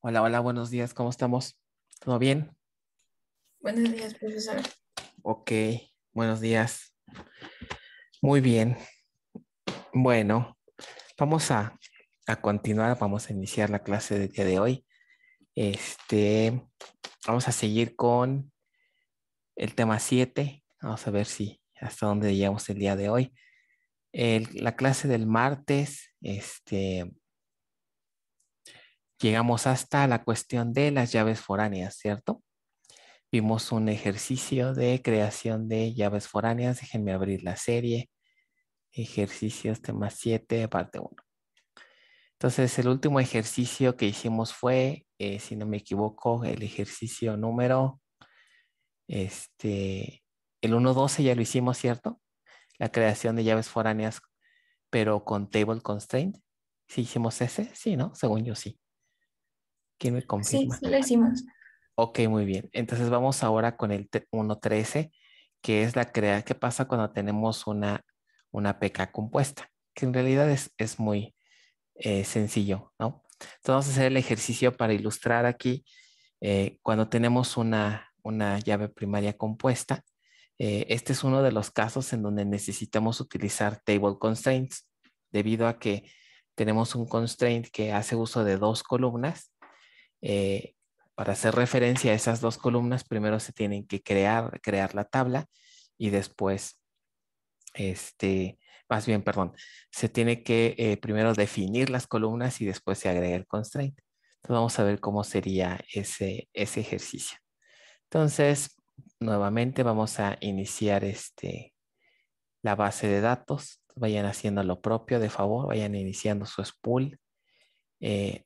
Hola, hola, buenos días, ¿cómo estamos? ¿Todo bien? Buenos días, profesor. Ok, buenos días. Muy bien. Bueno, vamos a, continuar, vamos a iniciar la clase del día de hoy. Este, vamos a seguir con el tema 7. Vamos a ver si hasta dónde llegamos el día de hoy. la clase del martes, este, llegamos hasta la cuestión de las llaves foráneas, ¿cierto? Vimos un ejercicio de creación de llaves foráneas. Déjenme abrir la serie. Ejercicios tema 7, parte 1. Entonces, el último ejercicio que hicimos fue, eh, si no me equivoco, el ejercicio número, este, el 1.12 ya lo hicimos, ¿cierto? La creación de llaves foráneas, pero con table constraint. ¿Sí hicimos ese? Sí, ¿no? Según yo sí. ¿Quién me confirma? Sí, sí lo hicimos. Ok, muy bien. Entonces vamos ahora con el 1.13, que es la crear que pasa cuando tenemos una, una PK compuesta, que en realidad es, muy eh, sencillo, ¿no? Entonces vamos a hacer el ejercicio para ilustrar aquí eh, cuando tenemos una, llave primaria compuesta. Eh, este es uno de los casos en donde necesitamos utilizar table constraints, debido a que tenemos un constraint que hace uso de dos columnas eh, para hacer referencia a esas dos columnas, primero se tienen que crear, crear la tabla y después, este, más bien, perdón, se tiene que eh, primero definir las columnas y después se agrega el constraint. Entonces vamos a ver cómo sería ese, ese ejercicio. Entonces, nuevamente vamos a iniciar este, la base de datos. Vayan haciendo lo propio, de favor, vayan iniciando su spool. Eh,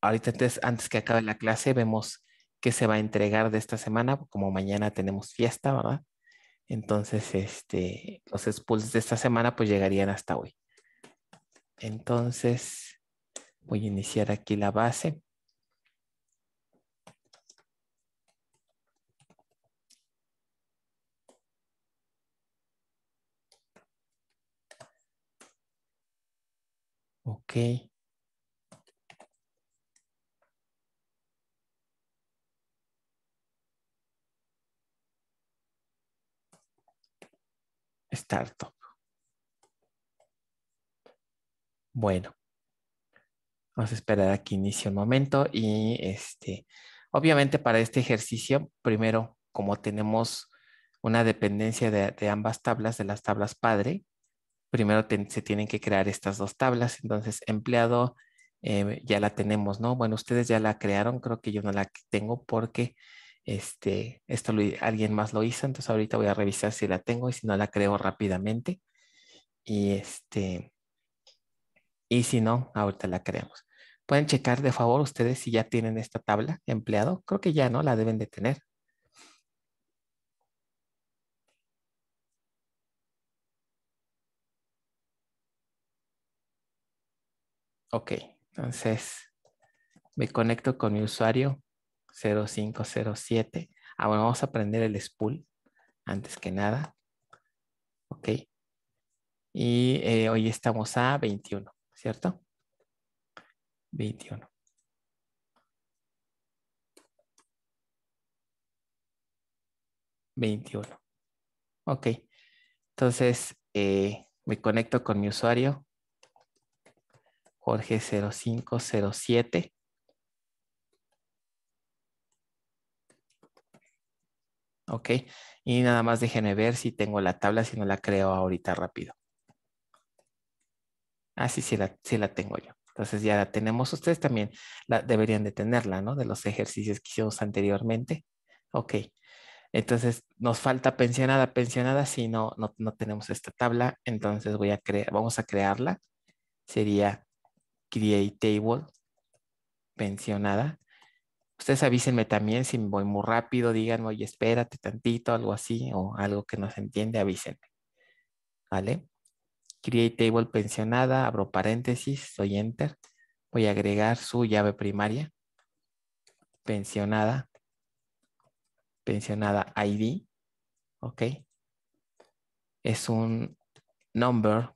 ahorita entonces, antes que acabe la clase, vemos qué se va a entregar de esta semana, como mañana tenemos fiesta, ¿verdad? Entonces, este, los expulsos de esta semana pues llegarían hasta hoy. Entonces, voy a iniciar aquí la base. Ok. startup. Bueno, vamos a esperar aquí que inicie momento y este, obviamente para este ejercicio, primero, como tenemos una dependencia de, ambas tablas, de las tablas padre, primero se tienen que crear estas dos tablas. Entonces, empleado eh, ya la tenemos, ¿no? Bueno, ustedes ya la crearon, creo que yo no la tengo porque este, esto alguien más lo hizo, entonces ahorita voy a revisar si la tengo y si no la creo rápidamente. Y este, y si no, ahorita la creamos. Pueden checar de favor ustedes si ya tienen esta tabla empleado. Creo que ya no la deben de tener. Ok, entonces me conecto con mi usuario 0507. Ah, bueno, vamos a aprender el spool antes que nada. Ok. Y eh, hoy estamos a 21, ¿cierto? 21. 21 Ok. Entonces, eh, me conecto con mi usuario, Jorge0507. ¿ok? Y nada más déjenme ver si tengo la tabla, si no la creo ahorita rápido. Ah, sí, sí la, sí la tengo yo. Entonces ya la tenemos. Ustedes también la, deberían de tenerla, ¿no? De los ejercicios que hicimos anteriormente. Ok. Entonces nos falta pensionada, pensionada. Si no, no, no tenemos esta tabla, entonces voy a crear, vamos a crearla. Sería create table pensionada ustedes avísenme también si voy muy rápido, díganme, oye, espérate tantito, algo así, o algo que no se entiende, avísenme. ¿Vale? Create table pensionada, abro paréntesis, doy enter. Voy a agregar su llave primaria. Pensionada. Pensionada ID. ¿Ok? Es un number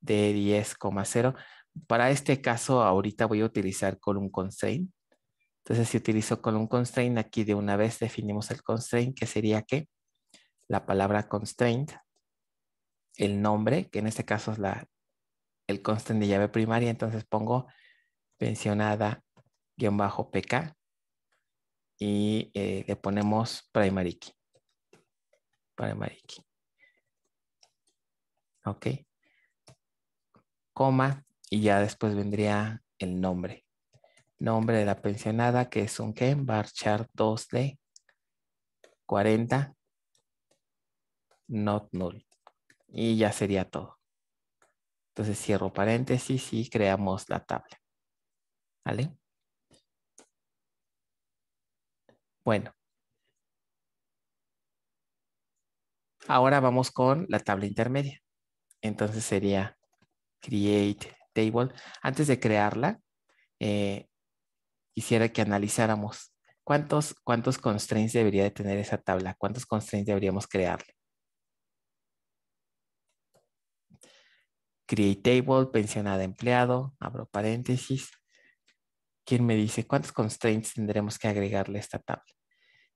de 10,0. Para este caso, ahorita voy a utilizar column constraint entonces, si utilizo con un constraint, aquí de una vez definimos el constraint, que sería que la palabra constraint, el nombre, que en este caso es la, el constraint de llave primaria, entonces pongo pensionada-pk y eh, le ponemos primary key. Primary key. Ok. Coma y ya después vendría el nombre. Nombre de la pensionada, que es un que chart 2 de 40, not null. Y ya sería todo. Entonces cierro paréntesis y creamos la tabla. ¿Vale? Bueno. Ahora vamos con la tabla intermedia. Entonces sería create table. Antes de crearla, eh, quisiera que analizáramos. ¿Cuántos, cuántos constraints debería de tener esa tabla? ¿Cuántos constraints deberíamos crearle? Create table, pensionada empleado, abro paréntesis. ¿Quién me dice cuántos constraints tendremos que agregarle a esta tabla?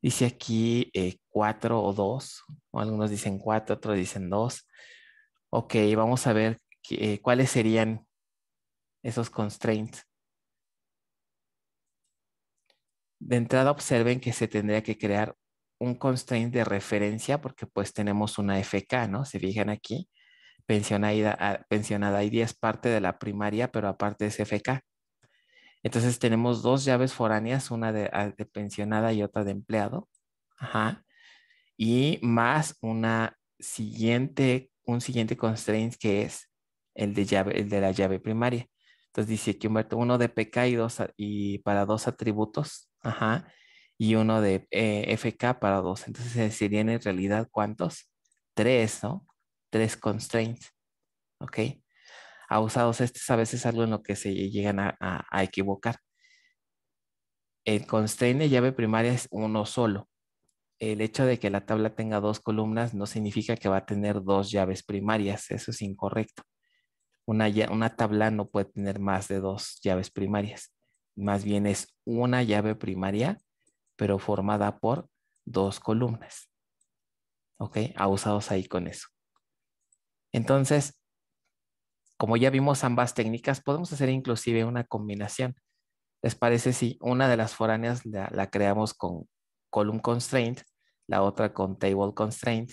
Dice aquí eh, cuatro o dos, algunos dicen cuatro, otros dicen dos. Ok, vamos a ver eh, cuáles serían esos constraints. De entrada observen que se tendría que crear un constraint de referencia porque pues tenemos una FK, ¿no? Se fijan aquí, ah, pensionada, ID es parte de la primaria, pero aparte es FK. Entonces tenemos dos llaves foráneas, una ah, de, pensionada y otra de empleado. Ajá. Y más una siguiente, un siguiente constraint que es el de, llave, el de la llave primaria. Entonces dice que Humberto, uno de PK y, dos, y para dos atributos, ajá, y uno de eh, FK para dos. Entonces serían en realidad cuántos? Tres, ¿no? Tres constraints, ¿ok? A usados estos a veces algo en lo que se llegan a equivocar. El constraint de llave primaria es uno solo, el hecho de que la tabla tenga dos columnas no significa que va a tener dos llaves primarias, eso es incorrecto una, una tabla no puede tener más de dos llaves primarias. Más bien es una llave primaria, pero formada por dos columnas. ¿Ok? Abusados ahí con eso. Entonces, como ya vimos ambas técnicas, podemos hacer inclusive una combinación. ¿Les parece si una de las foráneas la, creamos con column constraint, la otra con table constraint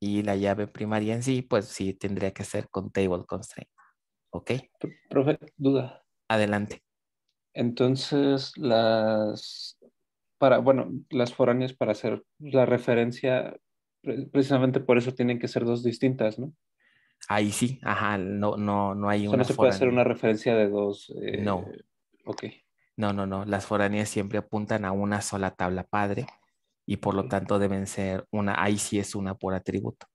y la llave primaria en sí, pues sí tendría que ser con table constraint. Ok. Profe, duda. Adelante. Entonces, las para, bueno, las foráneas para hacer la referencia, precisamente por eso tienen que ser dos distintas, ¿no? Ahí sí, ajá, no, no, no hay una. No se puede hacer una referencia de dos. Eh, no. Ok. No, no, no. Las foráneas siempre apuntan a una sola tabla padre y por lo tanto deben ser una, ahí sí es una por atributo.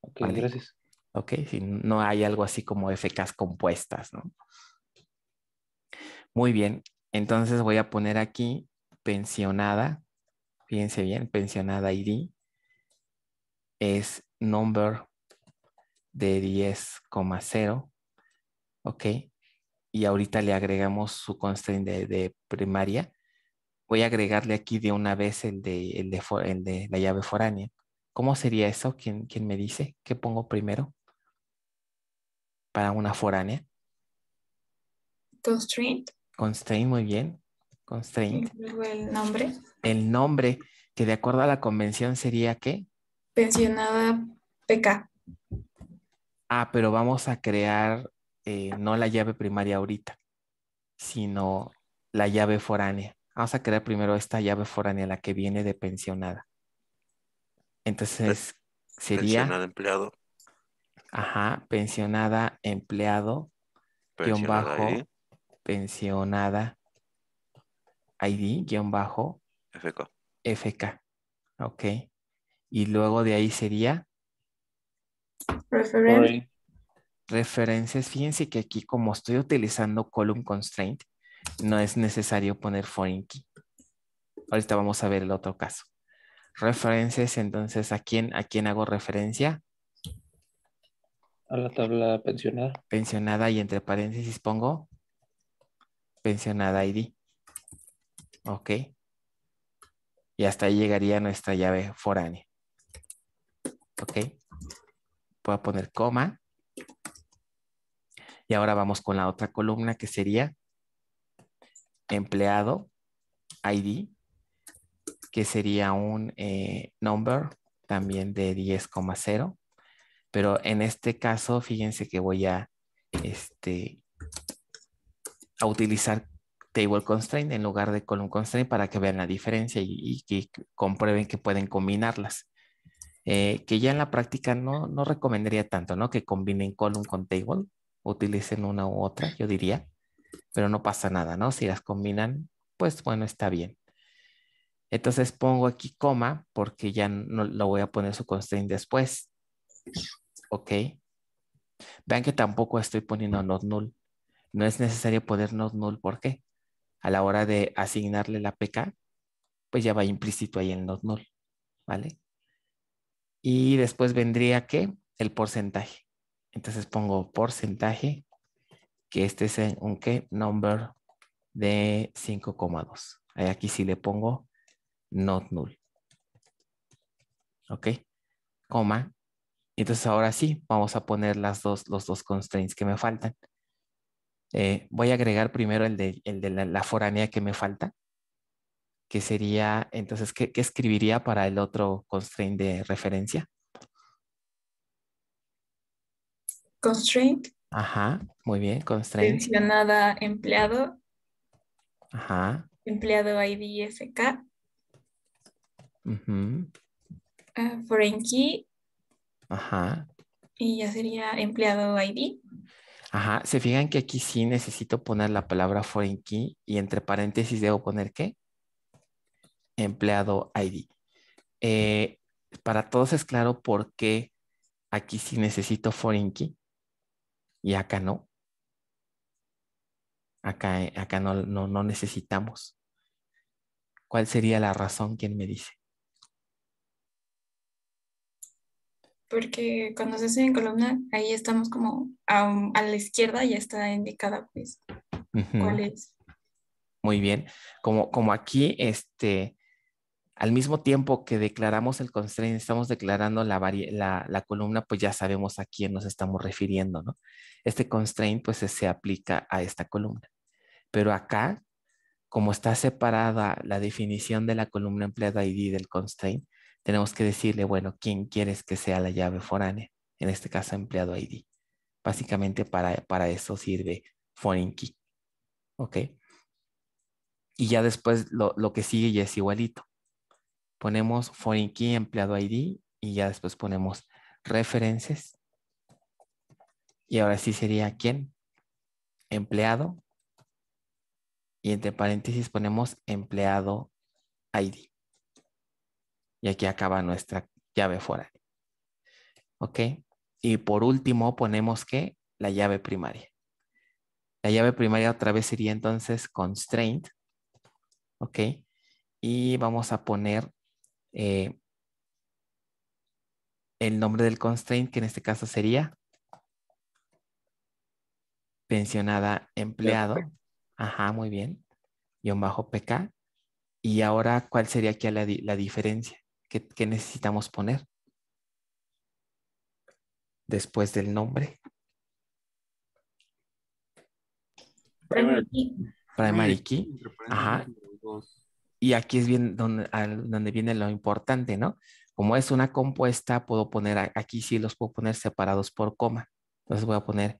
Ok, gracias. ¿ok? Si no hay algo así como FKs compuestas, ¿no? Muy bien, entonces voy a poner aquí pensionada, fíjense bien, pensionada ID es number de 10,0, ¿ok? Y ahorita le agregamos su constraint de, primaria. Voy a agregarle aquí de una vez el de, la llave foránea. ¿Cómo sería eso? ¿Quién, ¿Quién me dice? ¿Qué pongo primero? para una foránea? Constraint. Constraint, muy bien. Constraint. el nombre. El nombre, que de acuerdo a la convención sería qué? Pensionada PK. Ah, pero vamos a crear eh, no la llave primaria ahorita, sino la llave foránea. Vamos a crear primero esta llave foránea, la que viene de pensionada. Entonces, sería... Pensionada empleado. Ajá, pensionada, empleado, guión bajo, pensionada, ID, guión bajo, FK. FK, ok. Y luego de ahí sería... Reference. Referencias, fíjense que aquí como estoy utilizando column constraint, no es necesario poner foreign key. Ahorita vamos a ver el otro caso. Referencias, entonces, ¿a quién, a quién hago referencia? A la tabla pensionada. Pensionada y entre paréntesis pongo pensionada ID. Ok. Y hasta ahí llegaría nuestra llave foránea. Ok. Voy a poner coma. Y ahora vamos con la otra columna que sería empleado ID, que sería un eh, number también de 10,0 pero en este caso, fíjense que voy a, este, a utilizar table constraint en lugar de column constraint para que vean la diferencia y, que comprueben que pueden combinarlas. Eh, que ya en la práctica no, no recomendaría tanto, ¿no? Que combinen column con table, utilicen una u otra, yo diría, pero no pasa nada, ¿no? Si las combinan, pues bueno, está bien. Entonces pongo aquí coma porque ya no lo voy a poner su constraint después. Ok. Vean que tampoco estoy poniendo not null. No es necesario poner not null. ¿Por qué? A la hora de asignarle la PK, pues ya va implícito ahí el not null. ¿Vale? Y después vendría que el porcentaje. Entonces pongo porcentaje, que este es un que number de 5,2. Aquí sí le pongo not null. ¿Ok? Coma, entonces ahora sí, vamos a poner las dos, los dos constraints que me faltan. Eh, voy a agregar primero el de, la, la, foránea que me falta, que sería, entonces, ¿qué, escribiría para el otro constraint de referencia? Constraint. Ajá, muy bien, constraint. Mencionada empleado. Ajá. Empleado IDFK. Uh ah, key Ajá. Y ya sería empleado ID. Ajá. Se fijan que aquí sí necesito poner la palabra foreign key y entre paréntesis debo poner qué? Empleado ID. Eh, para todos es claro por qué aquí sí necesito foreign key y acá no. Acá, acá no, no, no necesitamos. ¿Cuál sería la razón? ¿Quién me dice? porque cuando se hace en columna, ahí estamos como a, la izquierda, ya está indicada pues cuál es. Muy bien, como, como aquí, este, al mismo tiempo que declaramos el constraint, estamos declarando la, la, la, columna, pues ya sabemos a quién nos estamos refiriendo, ¿no? Este constraint pues se aplica a esta columna. Pero acá, como está separada la definición de la columna empleada ID del constraint, tenemos que decirle, bueno, ¿quién quieres que sea la llave foránea? En este caso, empleado ID. Básicamente para, eso sirve foreign key. ¿Ok? Y ya después lo, lo, que sigue ya es igualito. Ponemos foreign key, empleado ID, y ya después ponemos references Y ahora sí sería quién? Empleado. Y entre paréntesis ponemos empleado ID. Y aquí acaba nuestra llave foránea. ¿Ok? Y por último ponemos que la llave primaria. La llave primaria otra vez sería entonces constraint. ¿Ok? Y vamos a poner eh, el nombre del constraint, que en este caso sería pensionada empleado. Ajá, muy bien. Guión bajo PK. Y ahora, ¿cuál sería aquí la diferencia? que, necesitamos poner después del nombre. Primary key. Primary key. Ajá. Y aquí es bien donde, donde, viene lo importante, ¿no? Como es una compuesta, puedo poner, aquí sí los puedo poner separados por coma. Entonces voy a poner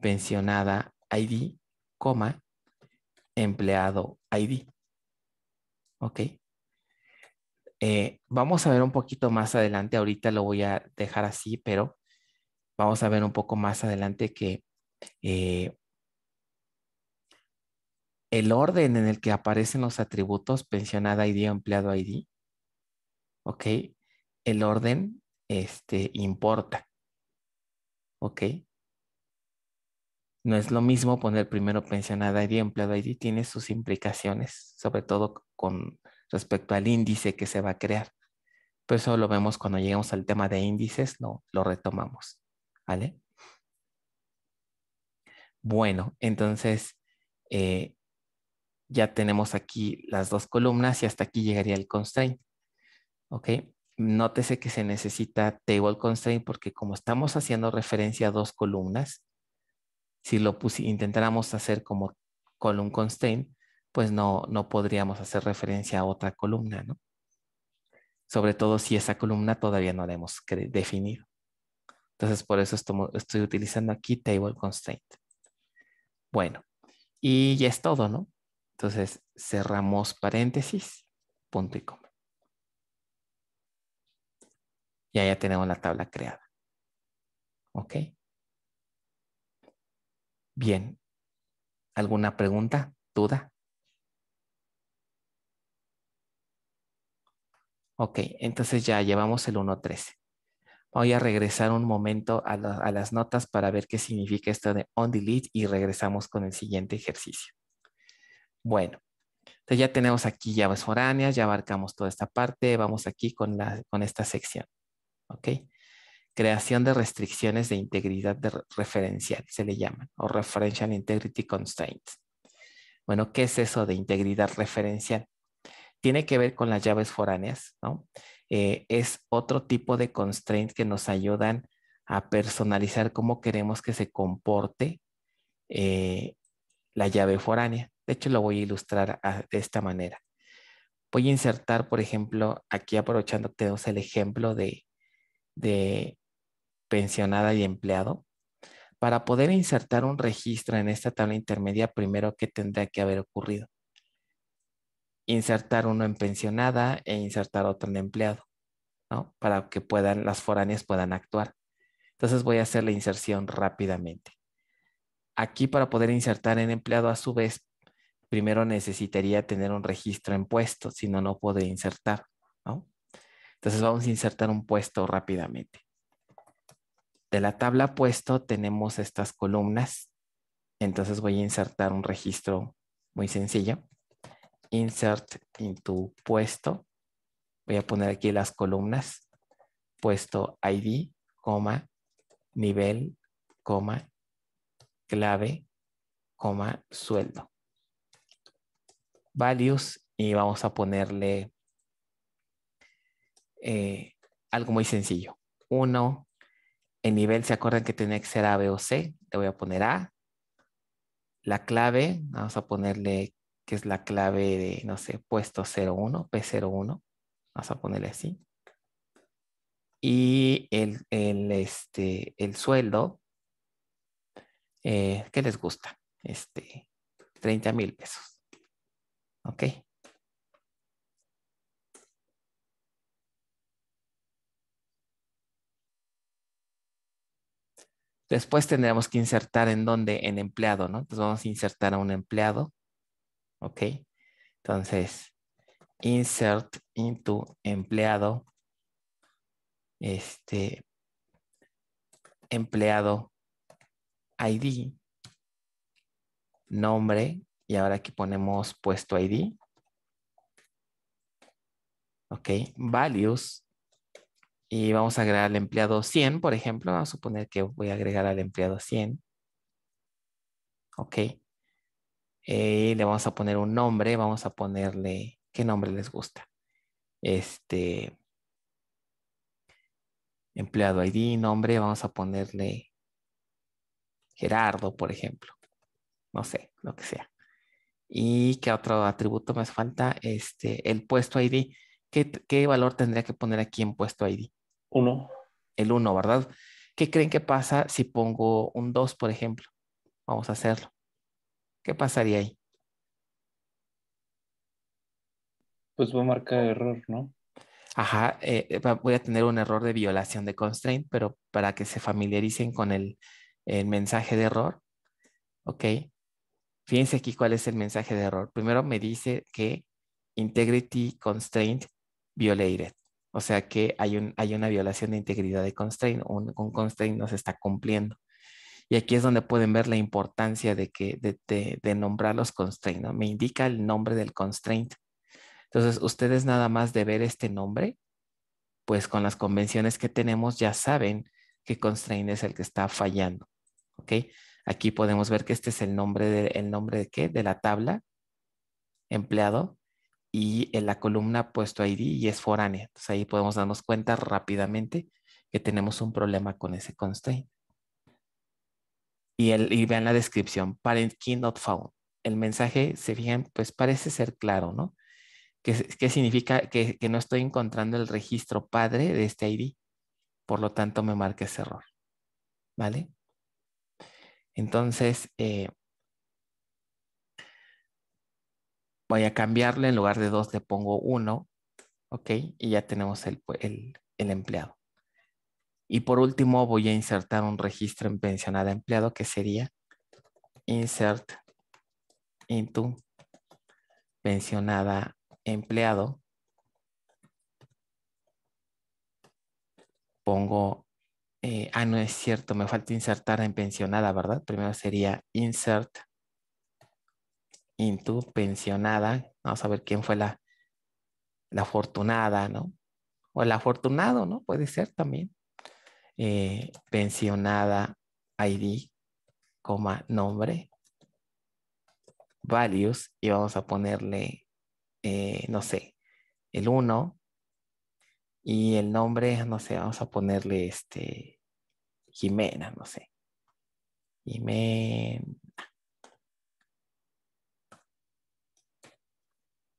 pensionada ID, coma, empleado ID. ¿Ok? Eh, vamos a ver un poquito más adelante, ahorita lo voy a dejar así, pero vamos a ver un poco más adelante que eh, el orden en el que aparecen los atributos, pensionada ID empleado ID, ¿ok? El orden este, importa, ¿ok? No es lo mismo poner primero pensionada ID, empleado ID, tiene sus implicaciones, sobre todo con respecto al índice que se va a crear. Pero pues eso lo vemos cuando lleguemos al tema de índices, no, lo retomamos. ¿Vale? Bueno, entonces eh, ya tenemos aquí las dos columnas y hasta aquí llegaría el constraint. ¿Ok? Nótese que se necesita table constraint porque como estamos haciendo referencia a dos columnas, si lo intentáramos hacer como column constraint, pues no, podríamos hacer referencia a otra columna, ¿no? Sobre todo si esa columna todavía no la hemos definido. Entonces, por eso estoy, utilizando aquí table constraint. Bueno, y ya es todo, ¿no? Entonces, cerramos paréntesis, punto y coma. Ya ya tenemos la tabla creada. ¿Ok? Bien. ¿Alguna pregunta, duda? Ok, entonces ya llevamos el 1.13. Voy a regresar un momento a, las notas para ver qué significa esto de on delete y regresamos con el siguiente ejercicio. Bueno, ya tenemos aquí llaves foráneas, ya abarcamos toda esta parte, vamos aquí con, con esta sección. Ok, creación de restricciones de integridad de referencial, se le llama, o referential integrity constraints. Bueno, ¿qué es eso de integridad referencial? tiene que ver con las llaves foráneas, ¿no? Eh, es otro tipo de constraints que nos ayudan a personalizar cómo queremos que se comporte eh, la llave foránea. De hecho, lo voy a ilustrar de esta manera. Voy a insertar, por ejemplo, aquí aprovechando, tenemos el ejemplo de, de pensionada y empleado. Para poder insertar un registro en esta tabla intermedia, primero, ¿qué tendrá que haber ocurrido? insertar uno en pensionada e insertar otro en empleado, ¿no? Para que puedan, las foráneas puedan actuar. Entonces voy a hacer la inserción rápidamente. Aquí para poder insertar en empleado a su vez, primero necesitaría tener un registro en puesto, si no, no puedo insertar, ¿no? Entonces vamos a insertar un puesto rápidamente. De la tabla puesto tenemos estas columnas, entonces voy a insertar un registro muy sencillo insert into puesto. Voy a poner aquí las columnas. Puesto ID, coma, nivel, coma, clave, coma, sueldo. Values y vamos a ponerle eh, algo muy sencillo. Uno, el nivel, ¿se acuerdan que tiene que ser A, B o C? Le voy a poner A. La clave, vamos a ponerle que es la clave de, no sé, puesto 01, P01, vamos a ponerle así. Y el, este, el sueldo, eh, ¿qué les gusta? Este, 30 mil pesos. ¿Ok? Después tendremos que insertar en dónde, en empleado, ¿no? Entonces vamos a insertar a un empleado ¿ok? Entonces, insert into empleado, este, empleado ID, nombre, y ahora aquí ponemos puesto ID, ¿ok? Values, y vamos a agregar al empleado 100, por ejemplo, vamos a suponer que voy a agregar al empleado 100, ¿ok? Eh, le vamos a poner un nombre, vamos a ponerle qué nombre les gusta. Este empleado ID, nombre, vamos a ponerle Gerardo, por ejemplo. No sé, lo que sea. ¿Y qué otro atributo más falta? Este, el puesto ID. ¿Qué, ¿Qué, valor tendría que poner aquí en puesto ID? Uno. El uno, ¿verdad? ¿Qué creen que pasa si pongo un 2, por ejemplo? Vamos a hacerlo. ¿Qué pasaría ahí? Pues va a marcar error, ¿no? Ajá, eh, eh, voy a tener un error de violación de constraint, pero para que se familiaricen con el, mensaje de error, ¿ok? Fíjense aquí cuál es el mensaje de error. Primero me dice que integrity constraint violated. O sea que hay, un, hay una violación de integridad de constraint, un, un, constraint no se está cumpliendo. Y aquí es donde pueden ver la importancia de, que, de, nombrar los constraints, Me indica el nombre del constraint. Entonces, ustedes nada más de ver este nombre, pues con las convenciones que tenemos ya saben qué constraint es el que está fallando, ¿ok? Aquí podemos ver que este es el nombre de, nombre de qué, de la tabla empleado y en la columna puesto ID y es foránea. Entonces ahí podemos darnos cuenta rápidamente que tenemos un problema con ese constraint y, el, vean la descripción, parent key not found. El mensaje, se fijan, pues parece ser claro, ¿no? ¿Qué, significa que, no estoy encontrando el registro padre de este ID? Por lo tanto, me marca ese error, ¿vale? Entonces, eh, voy a cambiarle, en lugar de dos le pongo uno, ¿ok? Y ya tenemos el, el empleado. Y por último voy a insertar un registro en pensionada empleado que sería insert into pensionada empleado. Pongo, eh, ah, no es cierto, me falta insertar en pensionada, ¿verdad? Primero sería insert into pensionada. Vamos a ver quién fue la, la afortunada, ¿no? O el afortunado, ¿no? Puede ser también. Eh, pensionada ID, coma, nombre, values, y vamos a ponerle, eh, no sé, el 1, y el nombre, no sé, vamos a ponerle este, Jimena, no sé. Jimena.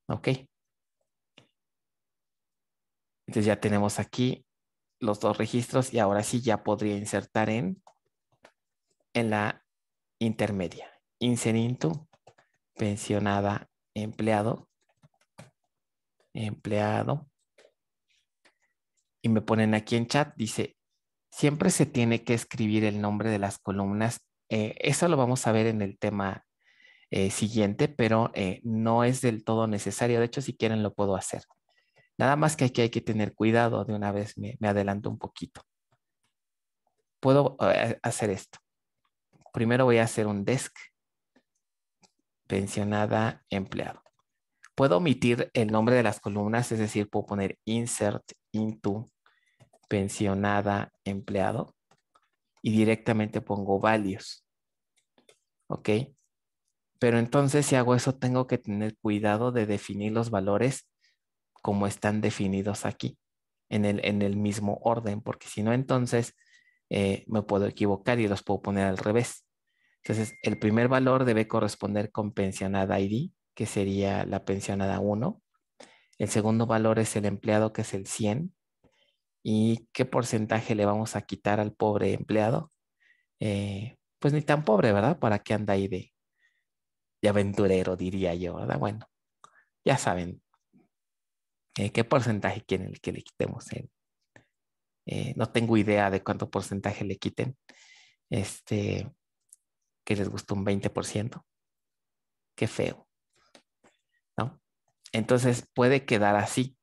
Ok. Entonces ya tenemos aquí los dos registros y ahora sí ya podría insertar en, en la intermedia. inserinto pensionada, empleado, empleado. Y me ponen aquí en chat, dice, siempre se tiene que escribir el nombre de las columnas. Eh, eso lo vamos a ver en el tema eh, siguiente, pero eh, no es del todo necesario. De hecho, si quieren lo puedo hacer. Nada más que aquí hay que tener cuidado, de una vez me, adelanto un poquito. Puedo eh, hacer esto. Primero voy a hacer un desk, pensionada, empleado. Puedo omitir el nombre de las columnas, es decir, puedo poner insert into pensionada, empleado y directamente pongo values. ¿Ok? Pero entonces si hago eso tengo que tener cuidado de definir los valores como están definidos aquí, en el, mismo orden, porque si no, entonces eh, me puedo equivocar y los puedo poner al revés. Entonces, el primer valor debe corresponder con pensionada ID, que sería la pensionada 1. El segundo valor es el empleado, que es el 100. ¿Y qué porcentaje le vamos a quitar al pobre empleado? Eh, pues ni tan pobre, ¿verdad? ¿Para qué anda ahí de aventurero, diría yo, ¿verdad? Bueno, ya saben, eh, ¿qué porcentaje quieren que le quitemos? Eh, no tengo idea de cuánto porcentaje le quiten. Este, que les gustó un 20%. Qué feo. ¿No? Entonces puede quedar así.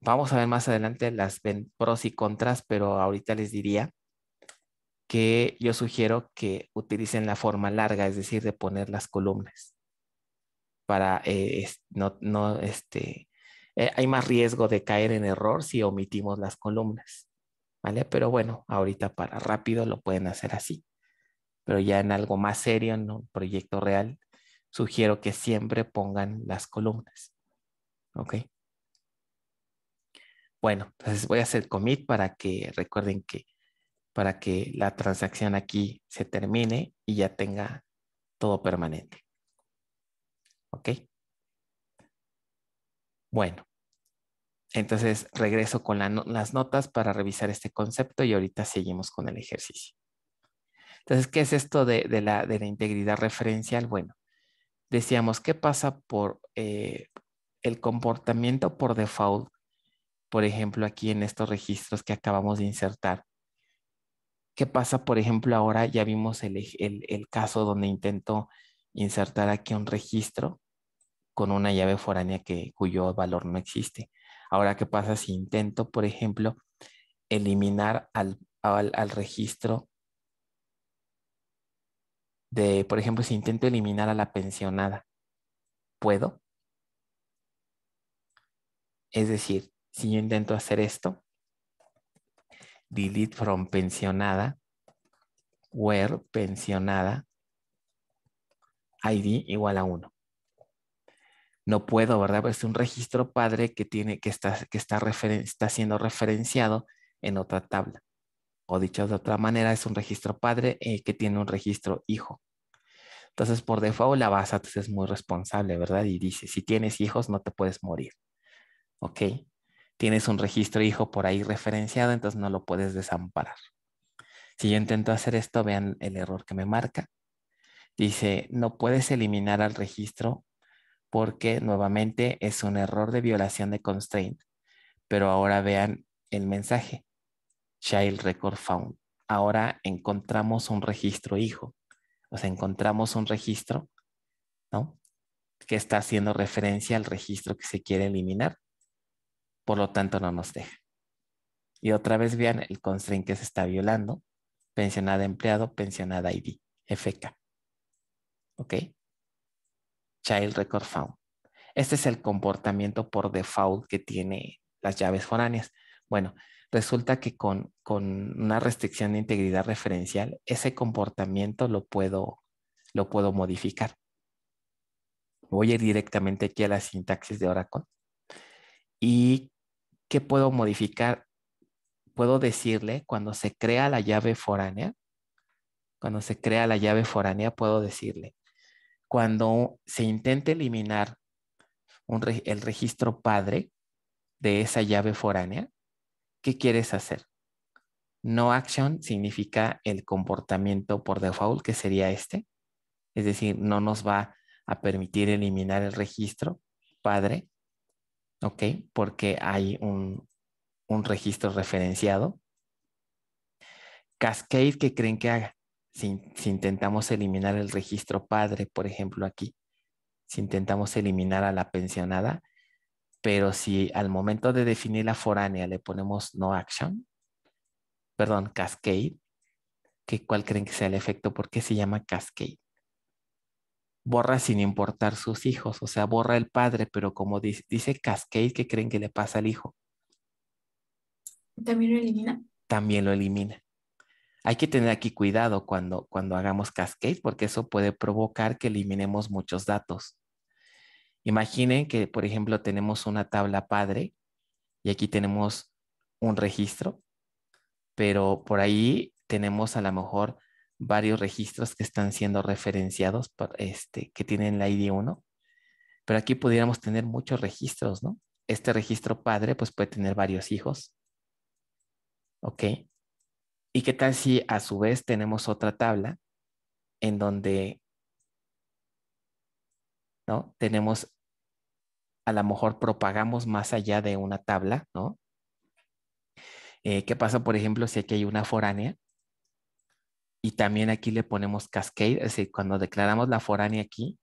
Vamos a ver más adelante las pros y contras, pero ahorita les diría que yo sugiero que utilicen la forma larga, es decir, de poner las columnas para eh, no, no, este, eh, hay más riesgo de caer en error si omitimos las columnas, ¿vale? Pero bueno, ahorita para rápido lo pueden hacer así. Pero ya en algo más serio, en un proyecto real, sugiero que siempre pongan las columnas, ¿ok? Bueno, entonces voy a hacer commit para que recuerden que para que la transacción aquí se termine y ya tenga todo permanente. ¿Ok? Bueno, entonces regreso con las notas para revisar este concepto y ahorita seguimos con el ejercicio. Entonces, ¿qué es esto de, la, integridad referencial? Bueno, decíamos, ¿qué pasa por eh, el comportamiento por default? Por ejemplo, aquí en estos registros que acabamos de insertar. ¿Qué pasa, por ejemplo, ahora ya vimos el, el caso donde intento insertar aquí un registro con una llave foránea que, cuyo valor no existe. Ahora, ¿qué pasa si intento, por ejemplo, eliminar al, registro de, por ejemplo, si intento eliminar a la pensionada, ¿puedo? Es decir, si yo intento hacer esto, delete from pensionada, where pensionada, ID igual a 1 no puedo, ¿verdad? es pues, un registro padre que tiene que está, que está, está siendo referenciado en otra tabla. O dicho de otra manera, es un registro padre eh, que tiene un registro hijo. Entonces, por default, la base pues, es muy responsable, ¿verdad? Y dice, si tienes hijos, no te puedes morir. ¿Ok? Tienes un registro hijo por ahí referenciado, entonces no lo puedes desamparar. Si yo intento hacer esto, vean el error que me marca. Dice, no puedes eliminar al registro porque nuevamente es un error de violación de constraint. Pero ahora vean el mensaje. Child record found. Ahora encontramos un registro hijo. O sea, encontramos un registro, ¿no? Que está haciendo referencia al registro que se quiere eliminar. Por lo tanto, no nos deja. Y otra vez vean el constraint que se está violando. Pensionada empleado, pensionada ID, FK. ¿Ok? Child Record Found. Este es el comportamiento por default que tiene las llaves foráneas. Bueno, resulta que con, una restricción de integridad referencial, ese comportamiento lo puedo, lo puedo modificar. Voy a ir directamente aquí a la sintaxis de Oracle. ¿Y qué puedo modificar? Puedo decirle cuando se crea la llave foránea, cuando se crea la llave foránea, puedo decirle, cuando se intenta eliminar el registro padre de esa llave foránea, ¿qué quieres hacer? No action significa el comportamiento por default, que sería este. Es decir, no nos va a permitir eliminar el registro padre, ¿ok? Porque hay un, un registro referenciado. Cascade, ¿qué creen que haga? si, intentamos eliminar el registro padre, por ejemplo, aquí, si intentamos eliminar a la pensionada, pero si al momento de definir la foránea le ponemos no action, perdón, cascade, ¿cuál creen que sea el efecto? ¿Por qué se llama cascade? Borra sin importar sus hijos, o sea, borra el padre, pero como dice cascade, ¿qué creen que le pasa al hijo? ¿También lo elimina? También lo elimina. Hay que tener aquí cuidado cuando, cuando hagamos cascade porque eso puede provocar que eliminemos muchos datos. Imaginen que, por ejemplo, tenemos una tabla padre y aquí tenemos un registro, pero por ahí tenemos a lo mejor varios registros que están siendo referenciados por este, que tienen la ID 1, pero aquí pudiéramos tener muchos registros, ¿no? Este registro padre pues puede tener varios hijos, ¿ok? ¿Y qué tal si a su vez tenemos otra tabla en donde ¿no? tenemos, a lo mejor propagamos más allá de una tabla, eh, ¿Qué pasa, por ejemplo, si aquí hay una foránea? Y también aquí le ponemos cascade, es decir, cuando declaramos la foránea aquí,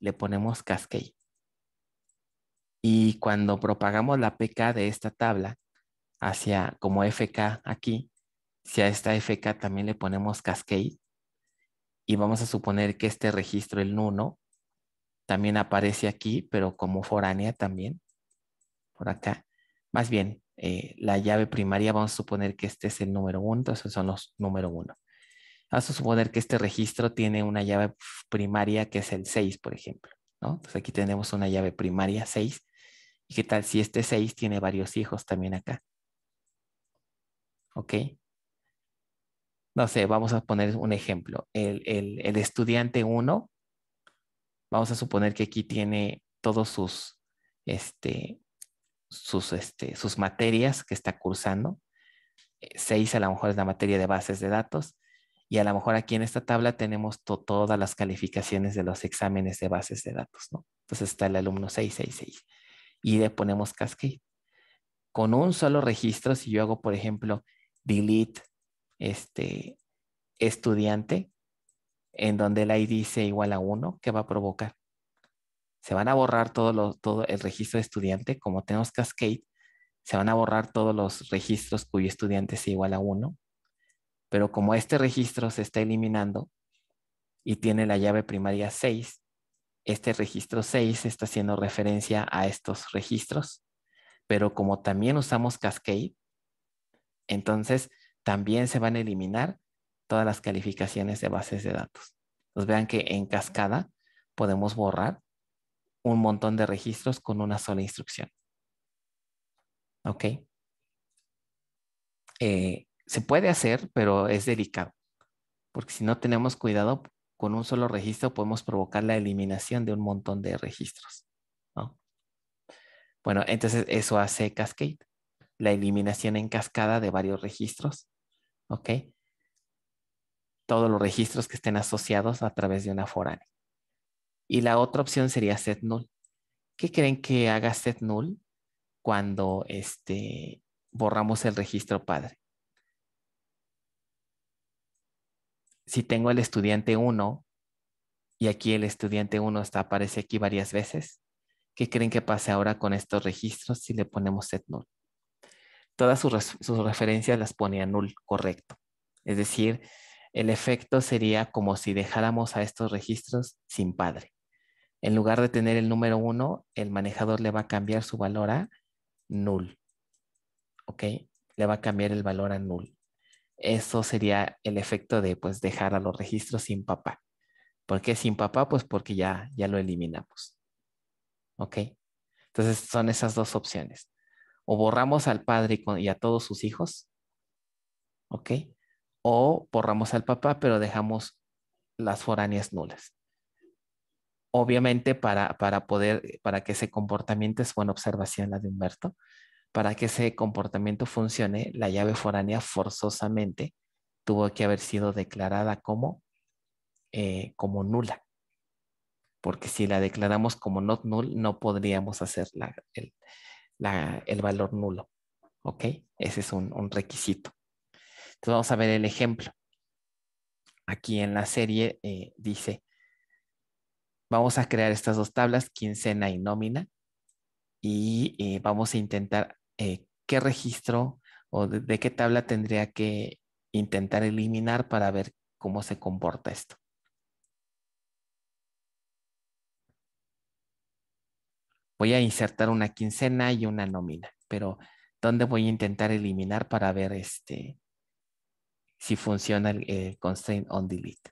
le ponemos cascade. Y cuando propagamos la PK de esta tabla hacia como FK aquí, si a esta FK también le ponemos cascade, y vamos a suponer que este registro, el Nuno, también aparece aquí, pero como foránea también, por acá. Más bien, eh, la llave primaria, vamos a suponer que este es el número 1, entonces son los número 1. Vamos a suponer que este registro tiene una llave primaria que es el 6, por ejemplo. Entonces aquí tenemos una llave primaria 6. ¿Y qué tal si este 6 tiene varios hijos también acá? ¿Ok? no sé, vamos a poner un ejemplo, el, estudiante 1, vamos a suponer que aquí tiene todos sus, este, sus, este, materias que está cursando. 6 eh, a lo mejor es la materia de bases de datos y a lo mejor aquí en esta tabla tenemos todas las calificaciones de los exámenes de bases de datos, Entonces está el alumno 666 y le ponemos cascade. Con un solo registro, si yo hago, por ejemplo, delete este, estudiante, en donde el ID sea igual a 1, ¿qué va a provocar? Se van a borrar todo, todo el registro de estudiante, como tenemos Cascade, se van a borrar todos los registros cuyo estudiante sea igual a 1, pero como este registro se está eliminando y tiene la llave primaria 6, este registro 6 está haciendo referencia a estos registros, pero como también usamos Cascade, entonces también se van a eliminar todas las calificaciones de bases de datos. Entonces vean que en cascada podemos borrar un montón de registros con una sola instrucción. ¿Ok? Eh, se puede hacer, pero es delicado, porque si no tenemos cuidado, con un solo registro podemos provocar la eliminación de un montón de registros. Bueno, entonces eso hace Cascade, la eliminación en cascada de varios registros ¿ok? Todos los registros que estén asociados a través de una foránea. Y la otra opción sería set null. ¿Qué creen que haga set null cuando este, borramos el registro padre? Si tengo el estudiante 1 y aquí el estudiante 1 está, aparece aquí varias veces, ¿qué creen que pase ahora con estos registros si le ponemos set null? todas sus, referencias las pone a null correcto. Es decir, el efecto sería como si dejáramos a estos registros sin padre. En lugar de tener el número 1, el manejador le va a cambiar su valor a null. ¿Ok? Le va a cambiar el valor a null. Eso sería el efecto de pues, dejar a los registros sin papá. ¿Por qué sin papá? Pues porque ya, ya lo eliminamos. ¿Ok? Entonces son esas dos opciones o borramos al padre y a todos sus hijos, ¿ok? O borramos al papá, pero dejamos las foráneas nulas. Obviamente, para, poder, para que ese comportamiento, es buena observación la de Humberto, para que ese comportamiento funcione, la llave foránea forzosamente tuvo que haber sido declarada como, eh, como nula. Porque si la declaramos como not null, no podríamos hacer el valor nulo. ¿Ok? Ese es un, requisito. Entonces vamos a ver el ejemplo. Aquí en la serie eh, dice, vamos a crear estas dos tablas, quincena y nómina, y eh, vamos a intentar eh, qué registro o de, qué tabla tendría que intentar eliminar para ver cómo se comporta esto. voy a insertar una quincena y una nómina, pero ¿dónde voy a intentar eliminar para ver este, si funciona el, el constraint on delete?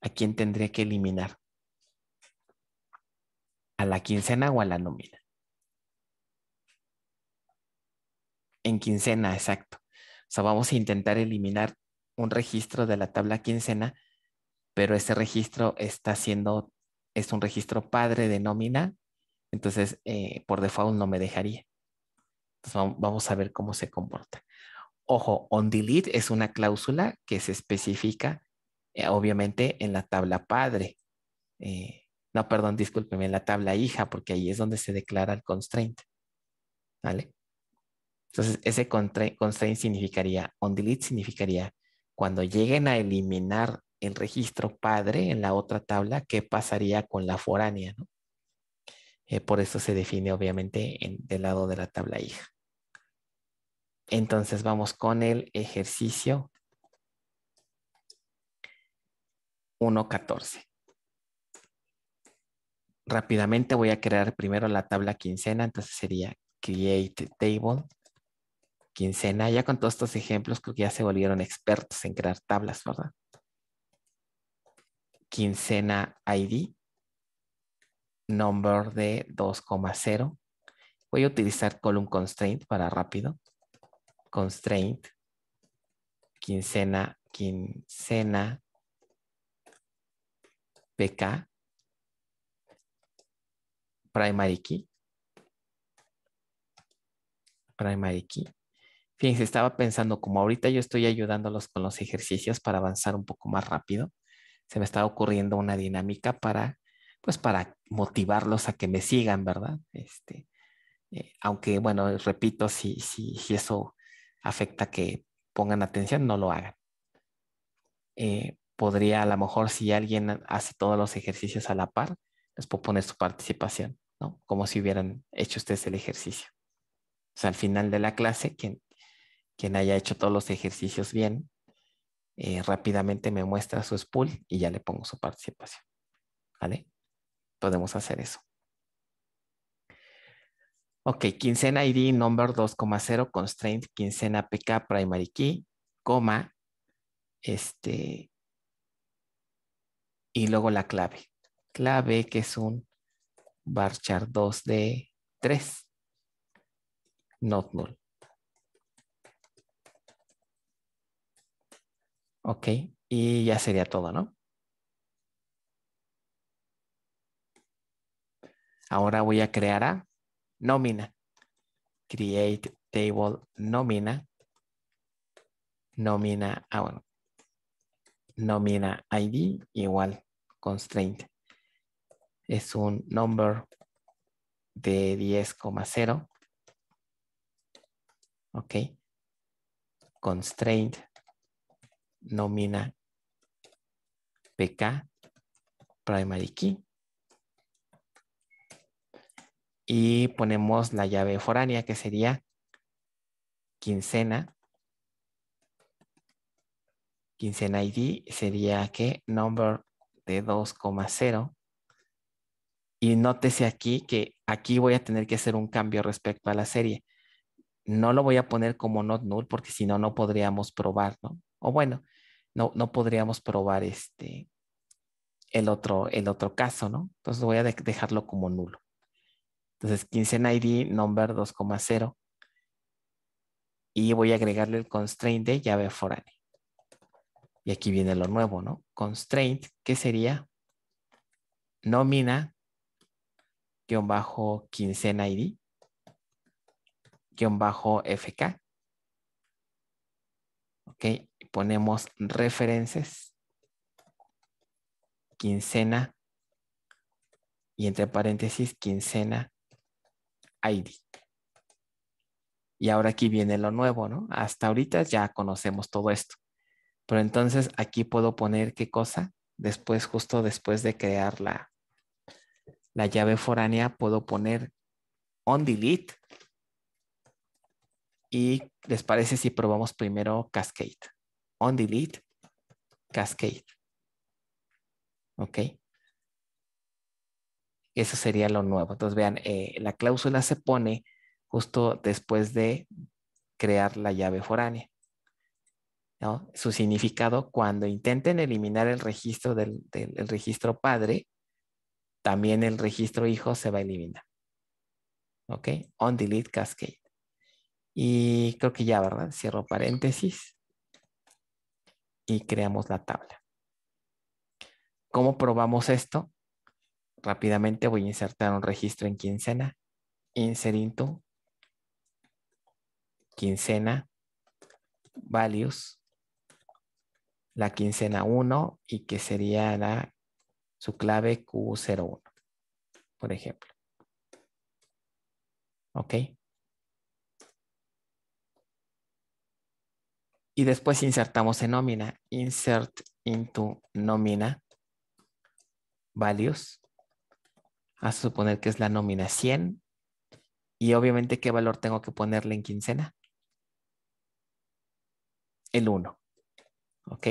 ¿A quién tendría que eliminar? ¿A la quincena o a la nómina? En quincena, exacto. O sea, vamos a intentar eliminar un registro de la tabla quincena, pero ese registro está siendo, es un registro padre de nómina entonces, eh, por default no me dejaría. Entonces, vamos a ver cómo se comporta. Ojo, on delete es una cláusula que se especifica, eh, obviamente, en la tabla padre. Eh, no, perdón, discúlpeme, en la tabla hija, porque ahí es donde se declara el constraint. ¿Vale? Entonces, ese constraint significaría, on delete significaría, cuando lleguen a eliminar el registro padre en la otra tabla, ¿qué pasaría con la foránea? ¿no? Eh, por eso se define obviamente del lado de la tabla hija. Entonces vamos con el ejercicio 1.14. Rápidamente voy a crear primero la tabla quincena, entonces sería create table quincena. Ya con todos estos ejemplos creo que ya se volvieron expertos en crear tablas, ¿verdad? Quincena ID number de 2,0. Voy a utilizar column constraint para rápido. Constraint, quincena, quincena, PK, primary key. Primary key. Fíjense, estaba pensando, como ahorita yo estoy ayudándolos con los ejercicios para avanzar un poco más rápido, se me está ocurriendo una dinámica para pues para motivarlos a que me sigan, ¿verdad? Este, eh, aunque, bueno, repito, si, si, si, eso afecta que pongan atención, no lo hagan. Eh, podría, a lo mejor, si alguien hace todos los ejercicios a la par, les puedo poner su participación, ¿no? Como si hubieran hecho ustedes el ejercicio. O sea, al final de la clase, quien, quien haya hecho todos los ejercicios bien, eh, rápidamente me muestra su spool y ya le pongo su participación. ¿Vale? podemos hacer eso. Ok, quincena ID number 2,0 constraint quincena PK primary key, coma, este, y luego la clave. Clave que es un bar 2 de 3. Not null. Ok, y ya sería todo, ¿no? Ahora voy a crear a nómina. Create table nómina. Nómina, ah, Nómina ID igual constraint. Es un number de 10,0. Ok. Constraint nómina PK primary key y ponemos la llave foránea que sería quincena. Quincena ID sería que number de 2,0. Y nótese aquí que aquí voy a tener que hacer un cambio respecto a la serie. No lo voy a poner como not null porque si no, no podríamos probar, ¿no? O bueno, no, no podríamos probar este, el otro, el otro caso, ¿no? Entonces voy a dejarlo como nulo. Entonces, quincena ID number 2,0. Y voy a agregarle el constraint de llave foránea. Y aquí viene lo nuevo, ¿no? Constraint, que sería nómina, guión bajo quincena ID, guión bajo FK. Ok, ponemos referencias, quincena, y entre paréntesis, quincena ID. Y ahora aquí viene lo nuevo, ¿no? Hasta ahorita ya conocemos todo esto. Pero entonces aquí puedo poner qué cosa. Después, justo después de crear la, la llave foránea, puedo poner on delete. Y les parece si probamos primero cascade. On delete, cascade. ¿Ok? Eso sería lo nuevo. Entonces, vean, eh, la cláusula se pone justo después de crear la llave foránea. Su significado, cuando intenten eliminar el registro del, registro padre, también el registro hijo se va a eliminar. ¿Ok? On delete cascade. Y creo que ya, ¿verdad? Cierro paréntesis y creamos la tabla. ¿Cómo probamos esto? rápidamente voy a insertar un registro en quincena, Insert into quincena, values, la quincena 1 y que sería su clave Q01, por ejemplo. ¿Ok? Y después insertamos en nómina, insert into nómina, values, a suponer que es la nómina 100 y obviamente qué valor tengo que ponerle en quincena. El 1. ¿Ok?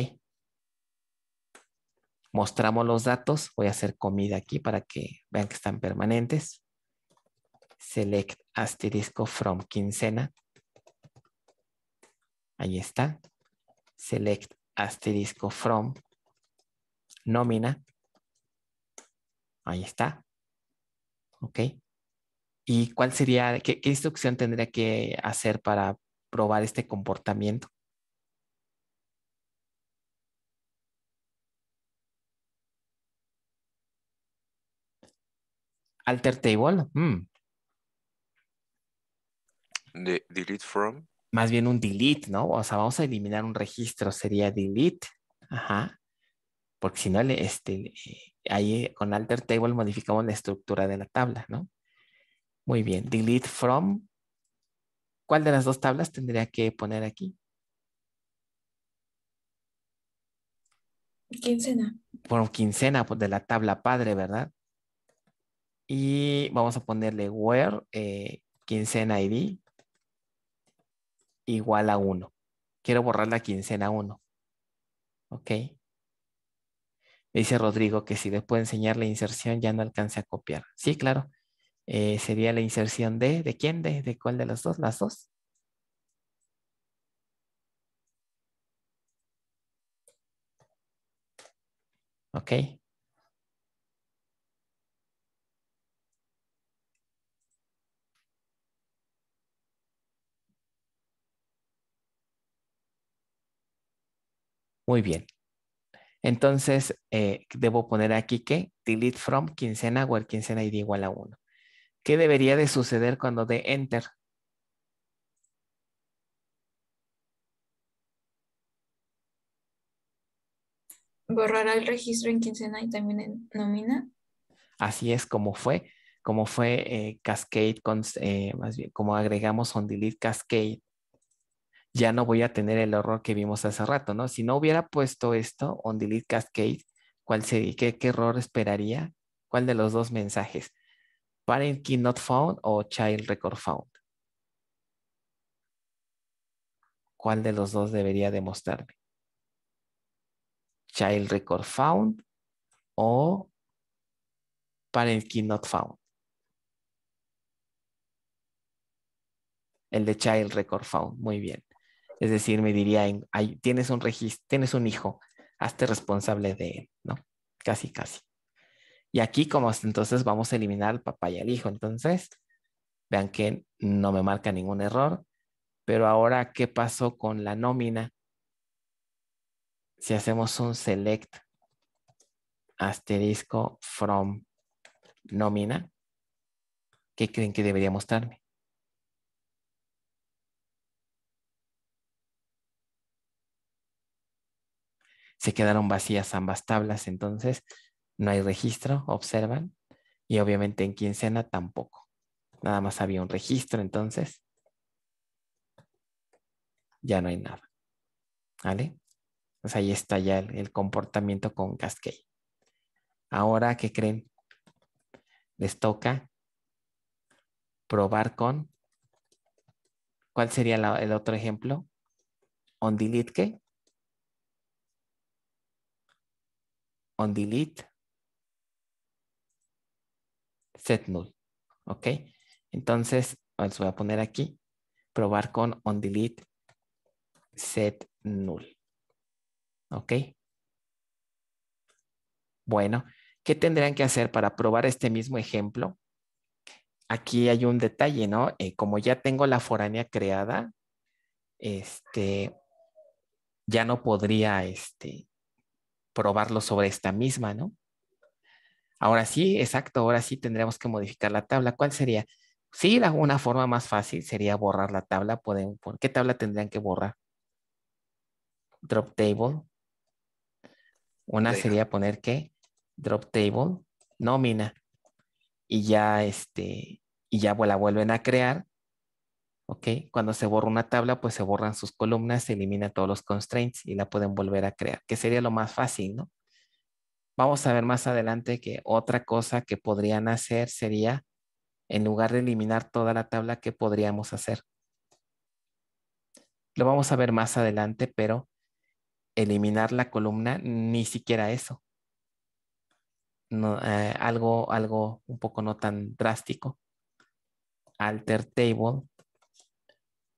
Mostramos los datos. Voy a hacer comida aquí para que vean que están permanentes. Select asterisco from quincena. Ahí está. Select asterisco from nómina. Ahí está. ¿ok? ¿Y cuál sería, qué, instrucción tendría que hacer para probar este comportamiento? Alter table. Mm. De, delete from. Más bien un delete, ¿no? O sea, vamos a eliminar un registro, sería delete. Ajá. Porque si no, este, ahí con alter table modificamos la estructura de la tabla, ¿no? Muy bien, delete from. ¿Cuál de las dos tablas tendría que poner aquí? Quincena. Por quincena pues, de la tabla padre, ¿verdad? Y vamos a ponerle where eh, quincena ID igual a 1. Quiero borrar la quincena 1. Ok. Dice Rodrigo que si después de enseñar la inserción ya no alcance a copiar. Sí, claro. Eh, sería la inserción de, ¿de quién? ¿De, cuál de los dos? ¿Las dos? Ok. Muy bien. Entonces, eh, debo poner aquí que delete from quincena o el quincena ID igual a 1. ¿Qué debería de suceder cuando de enter? ¿Borrará el registro en quincena y también en nómina? Así es como fue, como fue eh, Cascade, eh, más bien como agregamos on delete Cascade ya no voy a tener el error que vimos hace rato, ¿no? Si no hubiera puesto esto, on delete cascade, ¿cuál sería, qué, qué error esperaría? ¿Cuál de los dos mensajes? Parent key not found o child record found. ¿Cuál de los dos debería demostrarme? Child record found o parent key not found. El de child record found. Muy bien. Es decir, me diría, tienes un tienes un hijo, hazte responsable de él, ¿no? Casi, casi. Y aquí, como entonces vamos a eliminar al papá y al hijo. Entonces, vean que no me marca ningún error. Pero ahora, ¿qué pasó con la nómina? Si hacemos un select asterisco from nómina, ¿qué creen que debería mostrarme? se quedaron vacías ambas tablas, entonces no hay registro, observan, y obviamente en quincena tampoco. Nada más había un registro, entonces ya no hay nada. ¿Vale? Pues ahí está ya el, comportamiento con Cascade. Ahora, ¿qué creen? Les toca probar con. ¿Cuál sería el otro ejemplo? On delete on delete set null. ¿Ok? Entonces, les pues, voy a poner aquí, probar con on delete set null. ¿Ok? Bueno, ¿qué tendrían que hacer para probar este mismo ejemplo? Aquí hay un detalle, ¿no? Eh, como ya tengo la foránea creada, este, ya no podría, este, probarlo sobre esta misma, ¿no? Ahora sí, exacto, ahora sí tendríamos que modificar la tabla. ¿Cuál sería? Sí, la, una forma más fácil sería borrar la tabla. Pueden, ¿Qué tabla tendrían que borrar? Drop table. Una sería poner que drop table nómina. Y ya este, y ya pues, la vuelven a crear ¿ok? Cuando se borra una tabla, pues se borran sus columnas, se elimina todos los constraints y la pueden volver a crear, que sería lo más fácil, ¿no? Vamos a ver más adelante que otra cosa que podrían hacer sería, en lugar de eliminar toda la tabla, ¿qué podríamos hacer? Lo vamos a ver más adelante, pero eliminar la columna, ni siquiera eso. Eh, algo, algo un poco no tan drástico. Alter table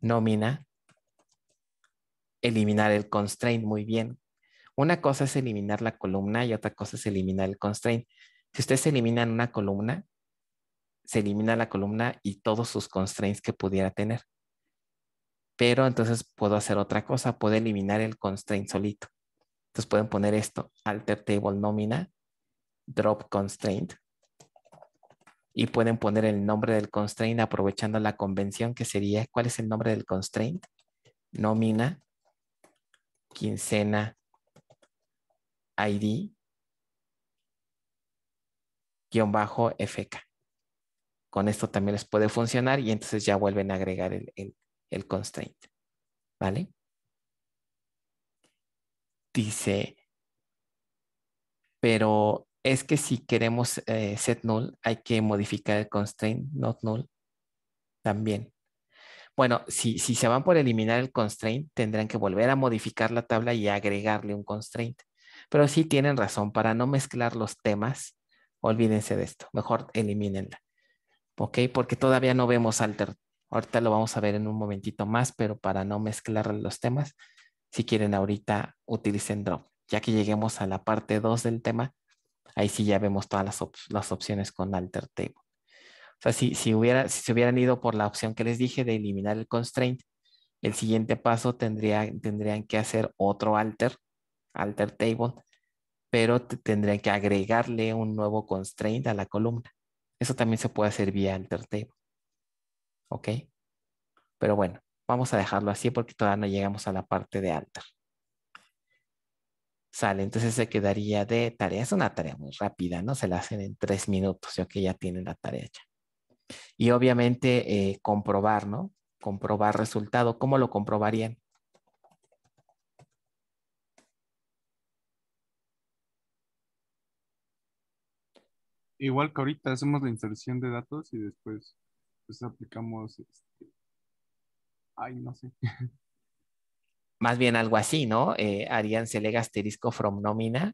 nómina, eliminar el constraint muy bien. Una cosa es eliminar la columna y otra cosa es eliminar el constraint. Si ustedes eliminan una columna, se elimina la columna y todos sus constraints que pudiera tener. Pero entonces puedo hacer otra cosa, puedo eliminar el constraint solito. Entonces pueden poner esto, alter table nómina, drop constraint, y pueden poner el nombre del constraint aprovechando la convención que sería, ¿cuál es el nombre del constraint? Nómina, quincena, ID, guión bajo FK. Con esto también les puede funcionar y entonces ya vuelven a agregar el, el constraint. ¿Vale? Dice, pero es que si queremos eh, set null, hay que modificar el constraint not null también. Bueno, si, si, se van por eliminar el constraint, tendrán que volver a modificar la tabla y agregarle un constraint. Pero sí tienen razón, para no mezclar los temas, olvídense de esto, mejor elimínenla. ¿Ok? Porque todavía no vemos alter. Ahorita lo vamos a ver en un momentito más, pero para no mezclar los temas, si quieren ahorita utilicen drop. Ya que lleguemos a la parte 2 del tema, Ahí sí ya vemos todas las, opciones con alter table. O sea, si, si, se hubieran ido por la opción que les dije de eliminar el constraint, el siguiente paso tendrían que hacer otro alter, alter table, pero tendrían que agregarle un nuevo constraint a la columna. Eso también se puede hacer vía alter table. ¿Ok? Pero bueno, vamos a dejarlo así porque todavía no llegamos a la parte de alter sale. Entonces se quedaría de tarea. Es una tarea muy rápida, ¿no? Se la hacen en tres minutos, ya que ya tienen la tarea ya. Y obviamente eh, comprobar, ¿no? Comprobar resultado. ¿Cómo lo comprobarían? Igual que ahorita hacemos la inserción de datos y después pues, aplicamos este... Ay, no sé. más bien algo así, ¿no? Eh, harían select asterisco from nómina.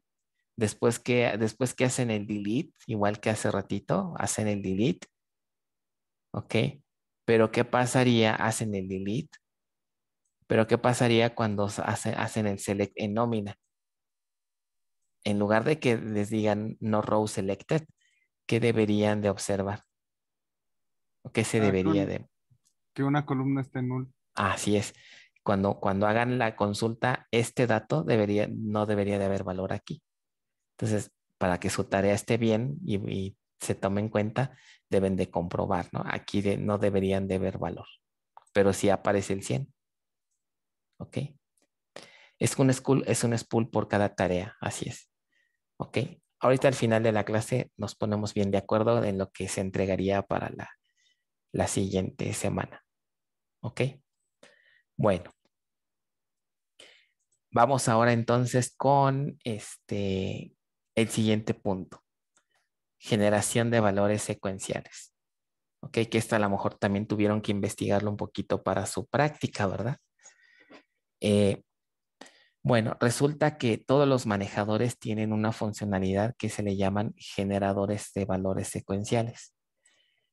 Después que, después que hacen el delete, igual que hace ratito, hacen el delete. ¿Ok? Pero ¿qué pasaría? Hacen el delete. Pero ¿qué pasaría cuando hacen, el select en nómina? En lugar de que les digan no row selected, ¿qué deberían de observar? qué se ah, debería de...? Que una columna esté null. Así es cuando, hagan la consulta, este dato debería, no debería de haber valor aquí. Entonces, para que su tarea esté bien y, se tome en cuenta, deben de comprobar, ¿no? Aquí no deberían de haber valor, pero sí aparece el 100. ¿Ok? Es un es un spool por cada tarea, así es. ¿Ok? Ahorita al final de la clase nos ponemos bien de acuerdo en lo que se entregaría para la siguiente semana. ¿Ok? Bueno, vamos ahora entonces con este, el siguiente punto, generación de valores secuenciales. Ok, que esto a lo mejor también tuvieron que investigarlo un poquito para su práctica, ¿verdad? Eh, bueno, resulta que todos los manejadores tienen una funcionalidad que se le llaman generadores de valores secuenciales.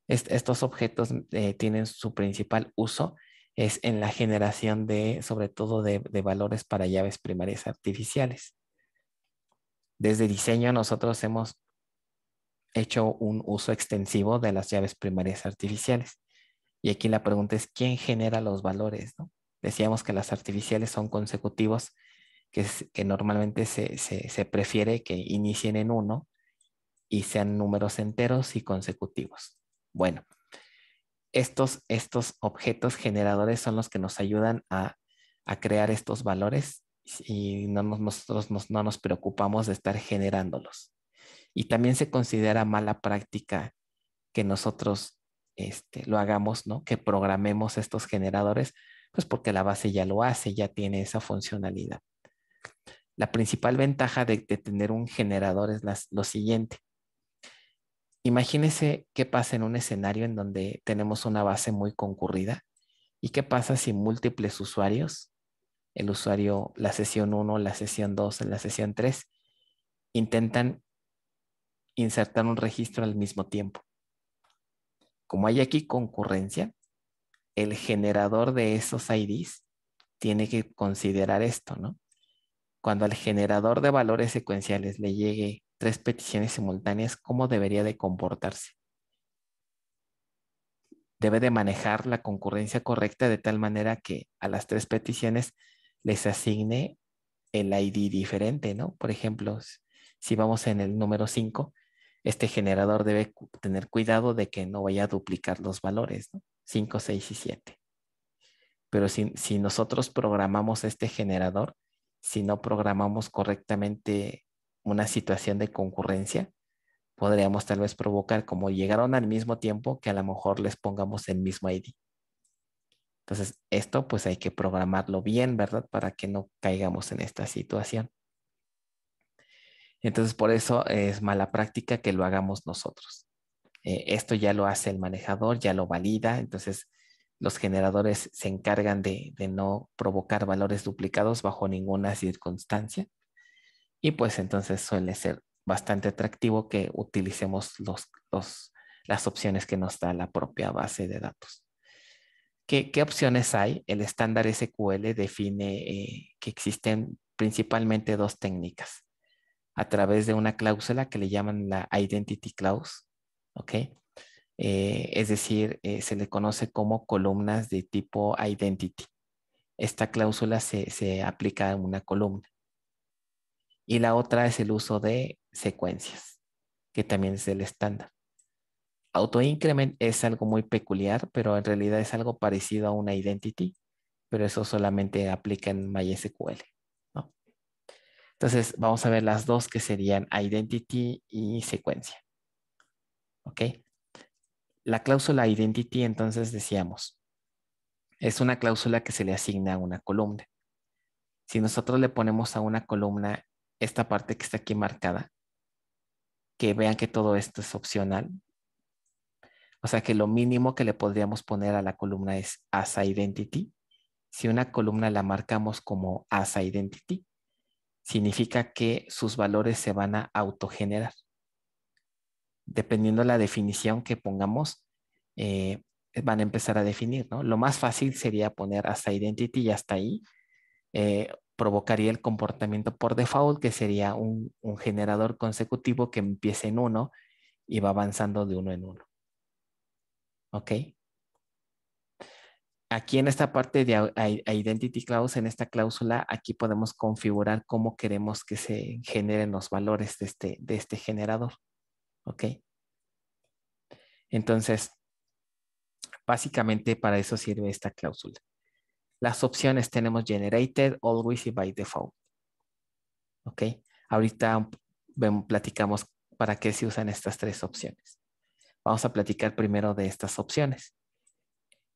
estos objetos eh, tienen su principal uso es en la generación de, sobre todo, de, valores para llaves primarias artificiales. Desde diseño nosotros hemos hecho un uso extensivo de las llaves primarias artificiales. Y aquí la pregunta es, ¿quién genera los valores? Decíamos que las artificiales son consecutivos, que, normalmente se, se, se, prefiere que inicien en uno y sean números enteros y consecutivos. Bueno, estos, estos objetos generadores son los que nos ayudan a, crear estos valores y no nos, nosotros no nos preocupamos de estar generándolos. Y también se considera mala práctica que nosotros este, lo hagamos, ¿no? Que programemos estos generadores, pues porque la base ya lo hace, ya tiene esa funcionalidad. La principal ventaja de, tener un generador es lo siguiente. Imagínese qué pasa en un escenario en donde tenemos una base muy concurrida y qué pasa si múltiples usuarios, el usuario, la sesión 1, la sesión 2, la sesión 3, intentan insertar un registro al mismo tiempo. Como hay aquí concurrencia, el generador de esos IDs tiene que considerar esto, ¿no? Cuando al generador de valores secuenciales le llegue tres peticiones simultáneas, ¿cómo debería de comportarse? Debe de manejar la concurrencia correcta de tal manera que a las tres peticiones les asigne el ID diferente, ¿no? Por ejemplo, si vamos en el número 5, este generador debe tener cuidado de que no vaya a duplicar los valores, ¿no? 5, 6 y 7. Pero si, si nosotros programamos este generador, si no programamos correctamente una situación de concurrencia, podríamos tal vez provocar, como llegaron al mismo tiempo, que a lo mejor les pongamos el mismo ID. Entonces, esto pues hay que programarlo bien, ¿verdad? Para que no caigamos en esta situación. Entonces, por eso es mala práctica que lo hagamos nosotros. Eh, esto ya lo hace el manejador, ya lo valida, entonces los generadores se encargan de no provocar valores duplicados bajo ninguna circunstancia. Y pues entonces suele ser bastante atractivo que utilicemos los, las opciones que nos da la propia base de datos. ¿Qué, qué opciones hay? El estándar SQL define eh, que existen principalmente dos técnicas. A través de una cláusula que le llaman la Identity Clause, ¿ok? Eh, es decir, eh, se le conoce como columnas de tipo Identity. Esta cláusula se, se aplica en una columna. Y la otra es el uso de secuencias, que también es el estándar. Autoincrement es algo muy peculiar, pero en realidad es algo parecido a una identity, pero eso solamente aplica en MySQL. Entonces, vamos a ver las dos que serían identity y secuencia. ¿Ok? La cláusula identity, entonces decíamos, es una cláusula que se le asigna a una columna. Si nosotros le ponemos a una columna esta parte que está aquí marcada, que vean que todo esto es opcional. O sea que lo mínimo que le podríamos poner a la columna es as identity. Si una columna la marcamos como as identity, significa que sus valores se van a autogenerar. Dependiendo de la definición que pongamos, eh, van a empezar a definir, ¿no? Lo más fácil sería poner as identity y hasta ahí. Eh, provocaría el comportamiento por default, que sería un, generador consecutivo que empiece en uno y va avanzando de uno en uno. ¿Ok? Aquí en esta parte de Identity Clause, en esta cláusula, aquí podemos configurar cómo queremos que se generen los valores este, de este generador. ¿Ok? Entonces, básicamente para eso sirve esta cláusula. Las opciones tenemos generated, always y by default. ¿Ok? Ahorita platicamos para qué se usan estas tres opciones. Vamos a platicar primero de estas opciones.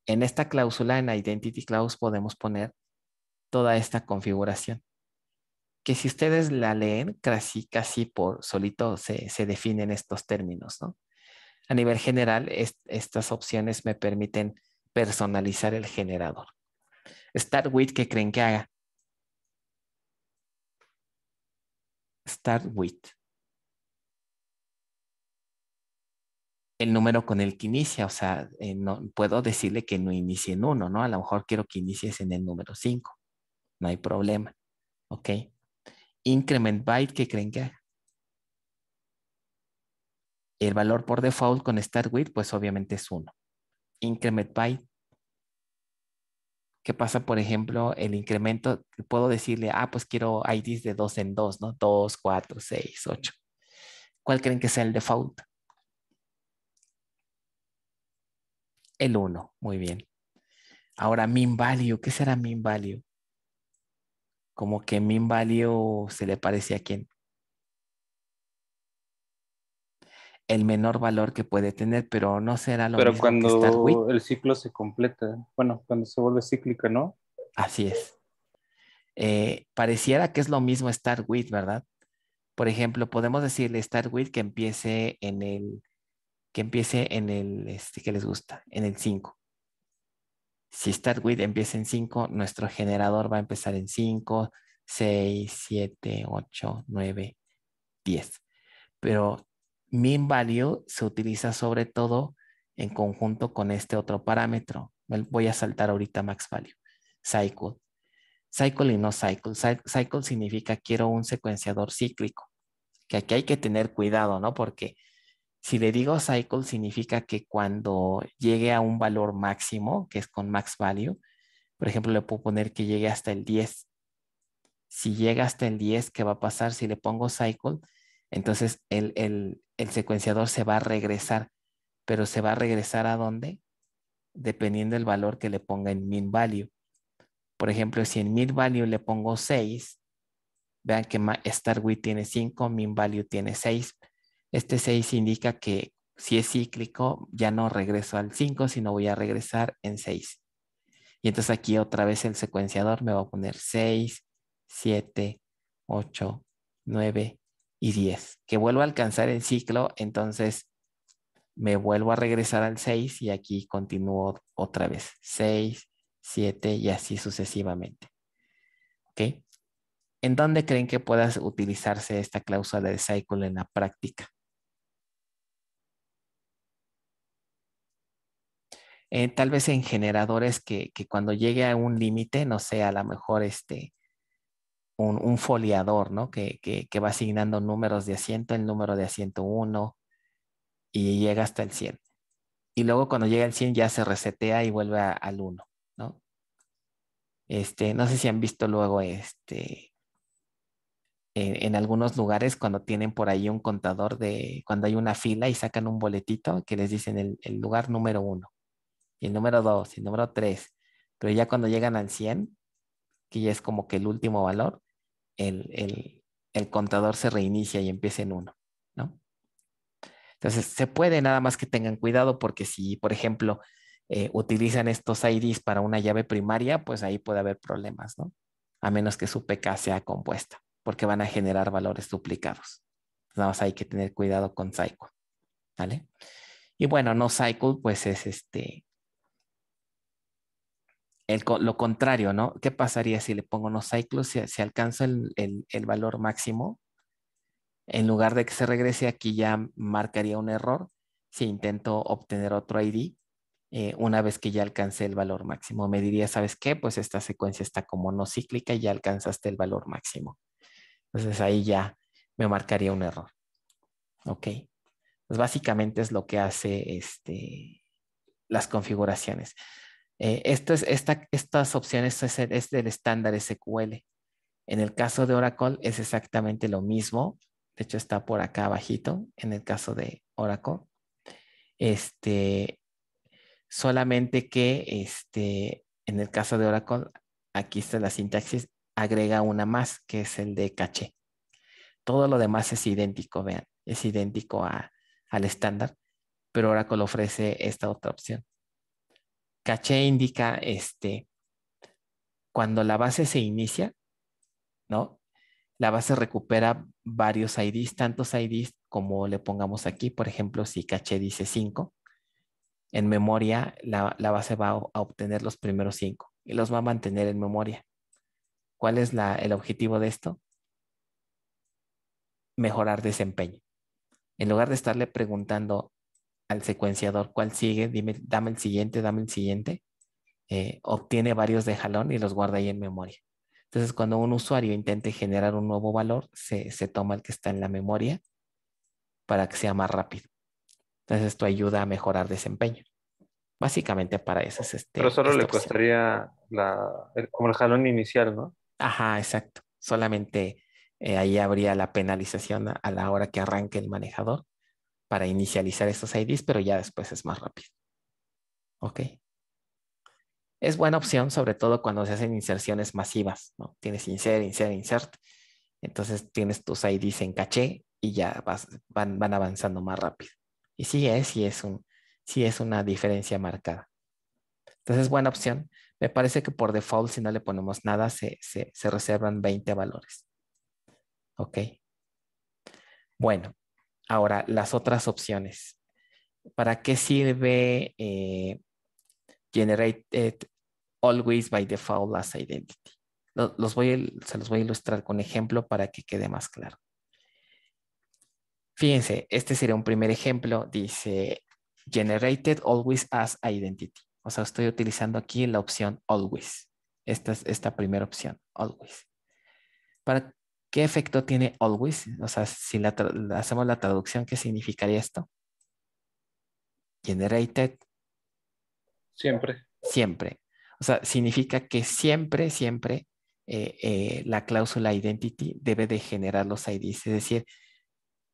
En esta cláusula, en Identity Clause, podemos poner toda esta configuración. Que si ustedes la leen, casi, casi por solito se, definen estos términos, A nivel general, estas opciones me permiten personalizar el generador. Start with, ¿qué creen que haga? Start with. El número con el que inicia, o sea, eh, no, puedo decirle que no inicie en uno, ¿no? A lo mejor quiero que inicies en el número 5. No hay problema. ¿Ok? Increment byte, ¿qué creen que haga? El valor por default con start with, pues obviamente es uno. Increment byte. ¿Qué pasa, por ejemplo, el incremento? Puedo decirle, ah, pues quiero IDs de 2 en 2, ¿no? 2, 4, 6, 8. ¿Cuál creen que sea el default? El 1, muy bien. Ahora, min value, ¿qué será min value? Como que min value se le parece a quién? el menor valor que puede tener, pero no será lo mismo cuando que Pero cuando el ciclo se completa, bueno, cuando se vuelve cíclica, ¿no? Así es. Eh, pareciera que es lo mismo Start With, ¿verdad? Por ejemplo, podemos decirle Start With que empiece en el que empiece en el este, que les gusta, en el 5. Si Start With empieza en 5, nuestro generador va a empezar en 5, 6, 7, 8, 9, 10. Pero mean value se utiliza sobre todo en conjunto con este otro parámetro. Voy a saltar ahorita max value, cycle. Cycle y no cycle. Cycle significa quiero un secuenciador cíclico. Que aquí hay que tener cuidado, ¿no? Porque si le digo cycle significa que cuando llegue a un valor máximo, que es con max value, por ejemplo, le puedo poner que llegue hasta el 10. Si llega hasta el 10, ¿qué va a pasar? Si le pongo cycle, entonces el, secuenciador se va a regresar, pero se va a regresar a dónde? Dependiendo del valor que le ponga en min value. Por ejemplo, si en min value le pongo 6, vean que star tiene 5, min value tiene 6. Este 6 indica que si es cíclico, ya no regreso al 5, sino voy a regresar en 6. Y entonces aquí otra vez el secuenciador me va a poner 6, 7, 8, 9, y 10, que vuelvo a alcanzar el ciclo, entonces me vuelvo a regresar al 6 y aquí continúo otra vez, 6, 7 y así sucesivamente. ¿Ok? ¿En dónde creen que pueda utilizarse esta cláusula de cycle en la práctica? Eh, tal vez en generadores que, que, cuando llegue a un límite, no sé, a lo mejor este, un, un foliador, ¿no? Que, va asignando números de asiento, el número de asiento 1 y llega hasta el 100. Y luego cuando llega al 100 ya se resetea y vuelve al 1, ¿no? Este, no sé si han visto luego este, en, algunos lugares cuando tienen por ahí un contador de, cuando hay una fila y sacan un boletito que les dicen el, lugar número 1 y el número 2 y el número 3, pero ya cuando llegan al 100 que ya es como que el último valor, el, el, contador se reinicia y empieza en uno, ¿no? Entonces, se puede, nada más que tengan cuidado porque si, por ejemplo, eh, utilizan estos IDs para una llave primaria, pues ahí puede haber problemas, ¿no? A menos que su PK sea compuesta, porque van a generar valores duplicados. nada más hay que tener cuidado con Cycle, ¿vale? Y bueno, no Cycle, pues es este, lo contrario, ¿no? ¿Qué pasaría si le pongo unos ciclos si, se alcanza el, valor máximo? En lugar de que se regrese, aquí ya marcaría un error si intento obtener otro ID eh, una vez que ya alcancé el valor máximo. Me diría, ¿sabes qué? Pues esta secuencia está como no cíclica y ya alcanzaste el valor máximo. Entonces ahí ya me marcaría un error. ¿Ok? Pues básicamente es lo que hace este, las configuraciones. Eh, estas, estas opciones es, del estándar SQL. En el caso de Oracle es exactamente lo mismo. De hecho, está por acá abajito en el caso de Oracle. Este, solamente que este, en el caso de Oracle, aquí está la sintaxis, agrega una más, que es el de caché. Todo lo demás es idéntico, vean, es idéntico al estándar, pero Oracle ofrece esta otra opción. Cache indica este, cuando la base se inicia, ¿no? La base recupera varios IDs, tantos IDs como le pongamos aquí. Por ejemplo, si caché dice 5, en memoria la, base va a obtener los primeros 5 y los va a mantener en memoria. ¿Cuál es el objetivo de esto? Mejorar desempeño. En lugar de estarle preguntando al secuenciador cuál sigue, dime, dame el siguiente, dame el siguiente, eh, obtiene varios de jalón y los guarda ahí en memoria. Entonces, cuando un usuario intente generar un nuevo valor, se, toma el que está en la memoria para que sea más rápido. Entonces, esto ayuda a mejorar desempeño. Básicamente para eso es este. Pero solo le costaría la, como el jalón inicial, ¿no? Ajá, exacto. Solamente eh, ahí habría la penalización a la hora que arranque el manejador para inicializar estos IDs, pero ya después es más rápido. ¿Ok? Es buena opción, sobre todo cuando se hacen inserciones masivas, ¿no? Tienes insert, insert, insert. Entonces tienes tus IDs en caché y ya van, avanzando más rápido. Y sí es, eh, sí es, un, sí es una diferencia marcada. Entonces es buena opción. Me parece que por default, si no le ponemos nada, se, se reservan 20 valores. Ok. Bueno, Ahora, las otras opciones. ¿Para qué sirve eh, Generated eh, Always by Default as Identity? Los voy, se los voy a ilustrar con ejemplo para que quede más claro. Fíjense, este sería un primer ejemplo. Dice Generated Always as Identity. O sea, estoy utilizando aquí la opción Always. Esta es esta primera opción, Always. ¿Para ¿Qué efecto tiene always? O sea, si hacemos la traducción, ¿qué significaría esto? Generated. Siempre. Siempre. O sea, significa que siempre, siempre eh, eh, la cláusula identity debe de generar los IDs. Es decir,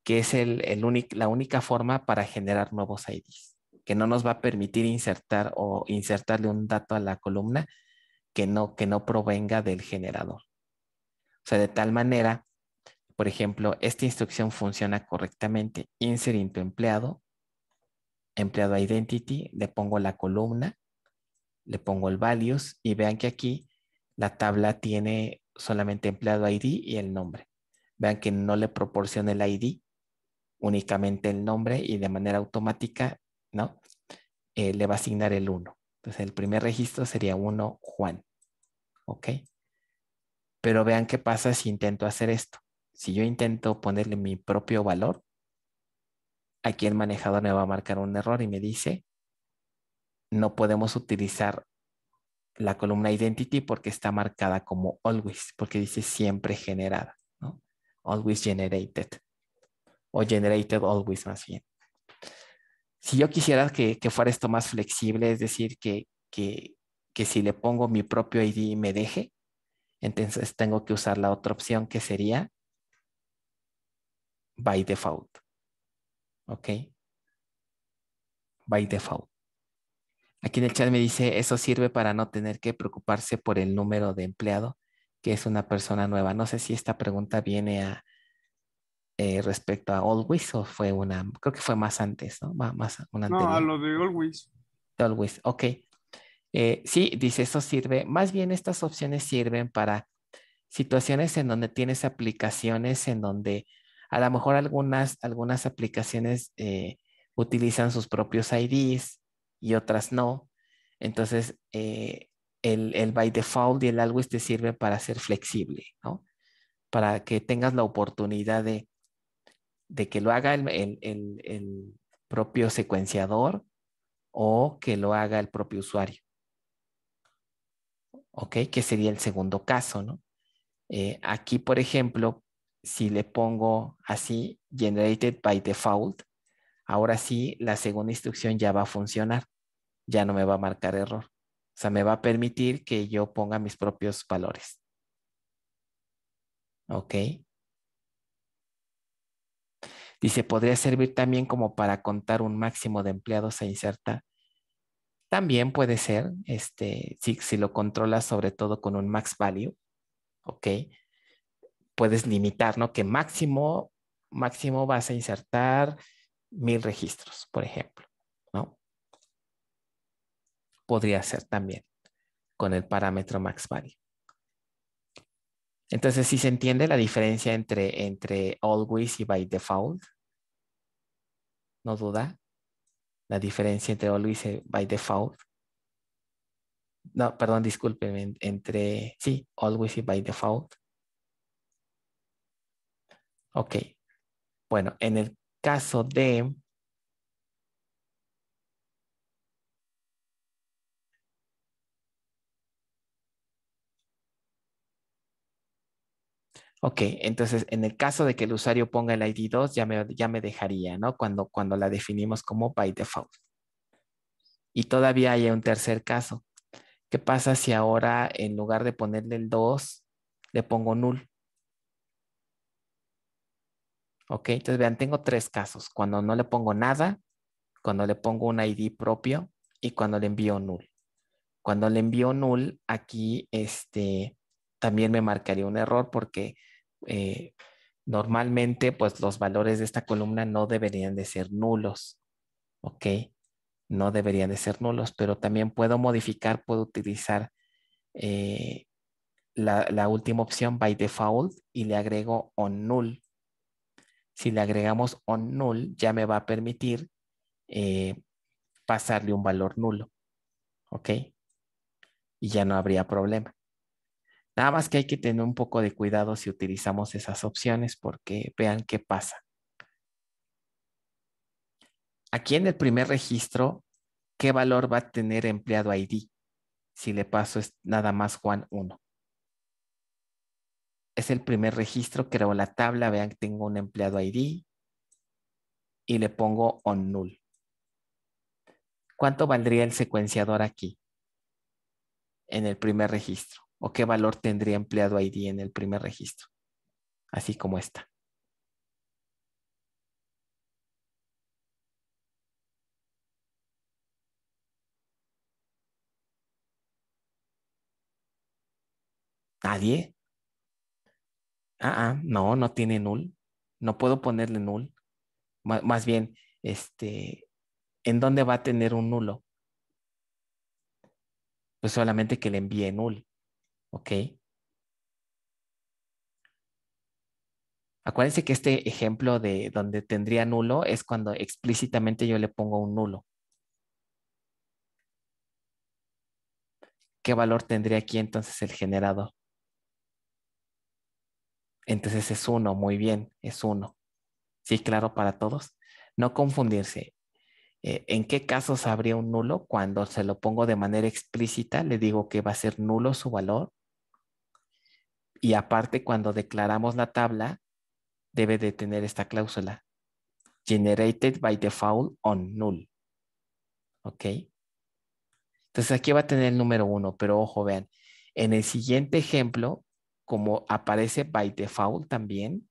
que es el, el la única forma para generar nuevos IDs. Que no nos va a permitir insertar o insertarle un dato a la columna que no, que no provenga del generador. O sea, de tal manera, por ejemplo, esta instrucción funciona correctamente. Insert into empleado, empleado identity, le pongo la columna, le pongo el values y vean que aquí la tabla tiene solamente empleado ID y el nombre. Vean que no le proporciona el ID, únicamente el nombre y de manera automática, ¿no? Eh, le va a asignar el 1. Entonces el primer registro sería 1 Juan. ¿Ok? Pero vean qué pasa si intento hacer esto. Si yo intento ponerle mi propio valor, aquí el manejador me va a marcar un error y me dice, no podemos utilizar la columna identity porque está marcada como always, porque dice siempre generada, ¿no? Always generated o generated always más bien. Si yo quisiera que, fuera esto más flexible, es decir, que, que si le pongo mi propio ID me deje, entonces tengo que usar la otra opción que sería by default. ¿Ok? By default. Aquí en el chat me dice, eso sirve para no tener que preocuparse por el número de empleado, que es una persona nueva. No sé si esta pregunta viene a eh, respecto a Always o fue una, creo que fue más antes, ¿no? Más, No, a lo de Always. Always, ok. Eh, sí, dice, eso sirve, más bien estas opciones sirven para situaciones en donde tienes aplicaciones, en donde a lo mejor algunas, algunas aplicaciones eh, utilizan sus propios IDs y otras no. Entonces, eh, el, by default y el algo te sirve para ser flexible, ¿no? Para que tengas la oportunidad de, de que lo haga el propio secuenciador o que lo haga el propio usuario. ¿ok? Que sería el segundo caso, ¿no? Eh, aquí, por ejemplo, si le pongo así, generated by default, ahora sí la segunda instrucción ya va a funcionar, ya no me va a marcar error. O sea, me va a permitir que yo ponga mis propios valores. ¿Ok? Dice, podría servir también como para contar un máximo de empleados a e inserta. También puede ser, este, si, lo controlas sobre todo con un max value, ¿ok? Puedes limitar, ¿no? Que máximo, máximo vas a insertar mil registros, por ejemplo, ¿no? Podría ser también con el parámetro max value. Entonces, si se entiende la diferencia entre, entre always y by default? ¿No duda? la diferencia entre always by default. No, perdón, discúlpenme, entre, sí, always by default. Ok. Bueno, en el caso de Ok, entonces en el caso de que el usuario ponga el ID 2, ya me, ya me dejaría, ¿no? Cuando, cuando la definimos como by default. Y todavía hay un tercer caso. ¿Qué pasa si ahora en lugar de ponerle el 2, le pongo null? Ok, entonces vean, tengo tres casos. Cuando no le pongo nada, cuando le pongo un ID propio y cuando le envío null. Cuando le envío null, aquí este, también me marcaría un error porque eh, normalmente pues los valores de esta columna no deberían de ser nulos, ¿ok? No deberían de ser nulos, pero también puedo modificar, puedo utilizar eh, la, última opción by default y le agrego on null. Si le agregamos on null, ya me va a permitir eh, pasarle un valor nulo, ¿ok? Y ya no habría problema. Nada más que hay que tener un poco de cuidado si utilizamos esas opciones porque vean qué pasa. Aquí en el primer registro, ¿qué valor va a tener empleado ID? Si le paso es nada más Juan 1. Es el primer registro, creo la tabla, vean que tengo un empleado ID y le pongo on null. ¿Cuánto valdría el secuenciador aquí? En el primer registro o qué valor tendría empleado ID en el primer registro, así como está ¿Nadie? Ah, ah, no, no tiene null. No puedo ponerle null. más bien, este, ¿en dónde va a tener un nulo? Pues solamente que le envíe null. ¿Ok? Acuérdense que este ejemplo de donde tendría nulo es cuando explícitamente yo le pongo un nulo. ¿Qué valor tendría aquí entonces el generador? Entonces es uno, muy bien, es uno, ¿Sí, claro para todos? No confundirse. Eh, ¿En qué casos habría un nulo? Cuando se lo pongo de manera explícita, le digo que va a ser nulo su valor y aparte, cuando declaramos la tabla, debe de tener esta cláusula. Generated by default on null. ¿Ok? Entonces aquí va a tener el número uno, pero ojo, vean. En el siguiente ejemplo, como aparece by default también,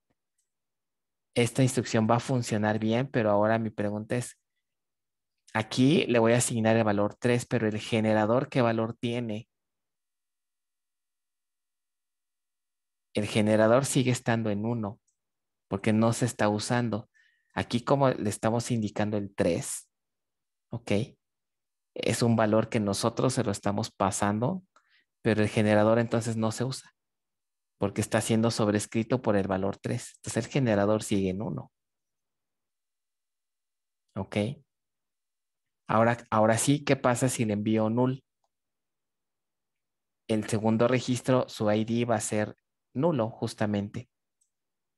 esta instrucción va a funcionar bien, pero ahora mi pregunta es, aquí le voy a asignar el valor 3, pero el generador, ¿qué valor tiene? el generador sigue estando en 1 porque no se está usando. Aquí como le estamos indicando el 3, ¿ok? Es un valor que nosotros se lo estamos pasando, pero el generador entonces no se usa porque está siendo sobrescrito por el valor 3. Entonces el generador sigue en 1. ¿Ok? Ahora, ahora sí, ¿qué pasa si le envío null? El segundo registro, su ID va a ser nulo justamente.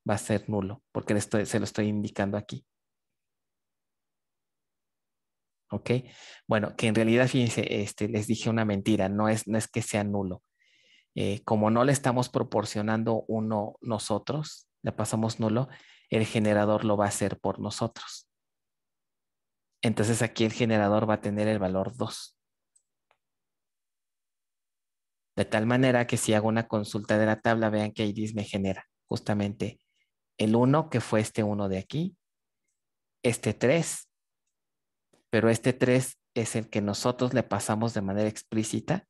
Va a ser nulo porque se lo estoy indicando aquí. ¿Ok? Bueno, que en realidad, fíjense, este, les dije una mentira, no es, no es que sea nulo. Eh, como no le estamos proporcionando uno nosotros, le pasamos nulo, el generador lo va a hacer por nosotros. Entonces aquí el generador va a tener el valor 2 de tal manera que si hago una consulta de la tabla, vean que iris me genera justamente el 1, que fue este 1 de aquí, este 3, pero este 3 es el que nosotros le pasamos de manera explícita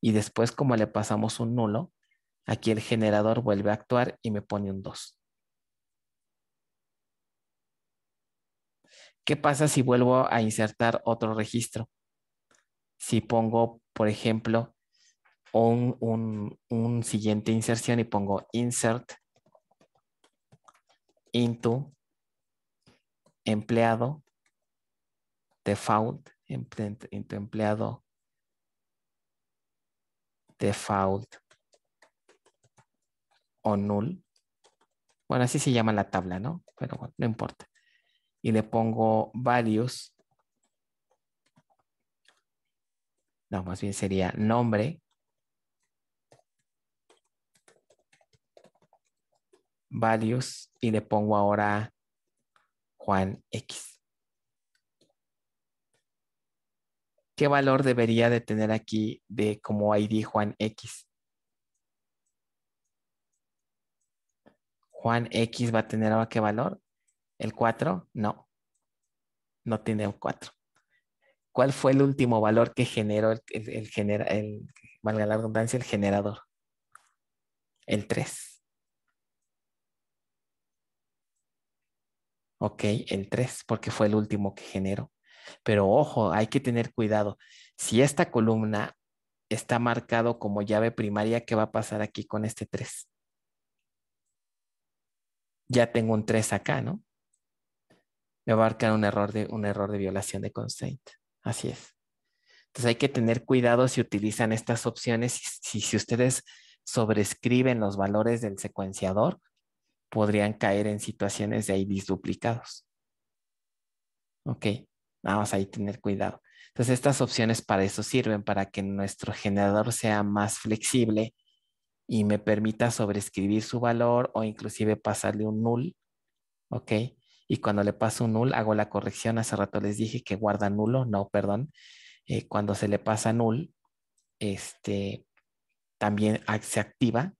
y después como le pasamos un nulo, aquí el generador vuelve a actuar y me pone un 2. ¿Qué pasa si vuelvo a insertar otro registro? Si pongo, por ejemplo, un, siguiente inserción y pongo insert into empleado default into empleado default o null. Bueno, así se llama la tabla, ¿no? Pero bueno, no importa. Y le pongo values. No, más bien sería nombre values y le pongo ahora Juan X. ¿Qué valor debería de tener aquí de como ID Juan X? Juan X va a tener ahora qué valor? ¿El 4? No. No tiene un 4. ¿Cuál fue el último valor que generó el, el, el valga la redundancia, el generador? El 3. ¿ok? El 3, porque fue el último que generó. Pero ojo, hay que tener cuidado. Si esta columna está marcado como llave primaria, ¿qué va a pasar aquí con este 3? Ya tengo un 3 acá, ¿no? Me va a marcar un error de, un error de violación de constraint. Así es. Entonces hay que tener cuidado si utilizan estas opciones, si, si ustedes sobrescriben los valores del secuenciador podrían caer en situaciones de IDs duplicados. Ok, vamos a ahí tener cuidado. Entonces, estas opciones para eso sirven, para que nuestro generador sea más flexible y me permita sobreescribir su valor o inclusive pasarle un null. Ok, y cuando le paso un null, hago la corrección. Hace rato les dije que guarda nulo, no, perdón. Eh, cuando se le pasa null, este, también se activa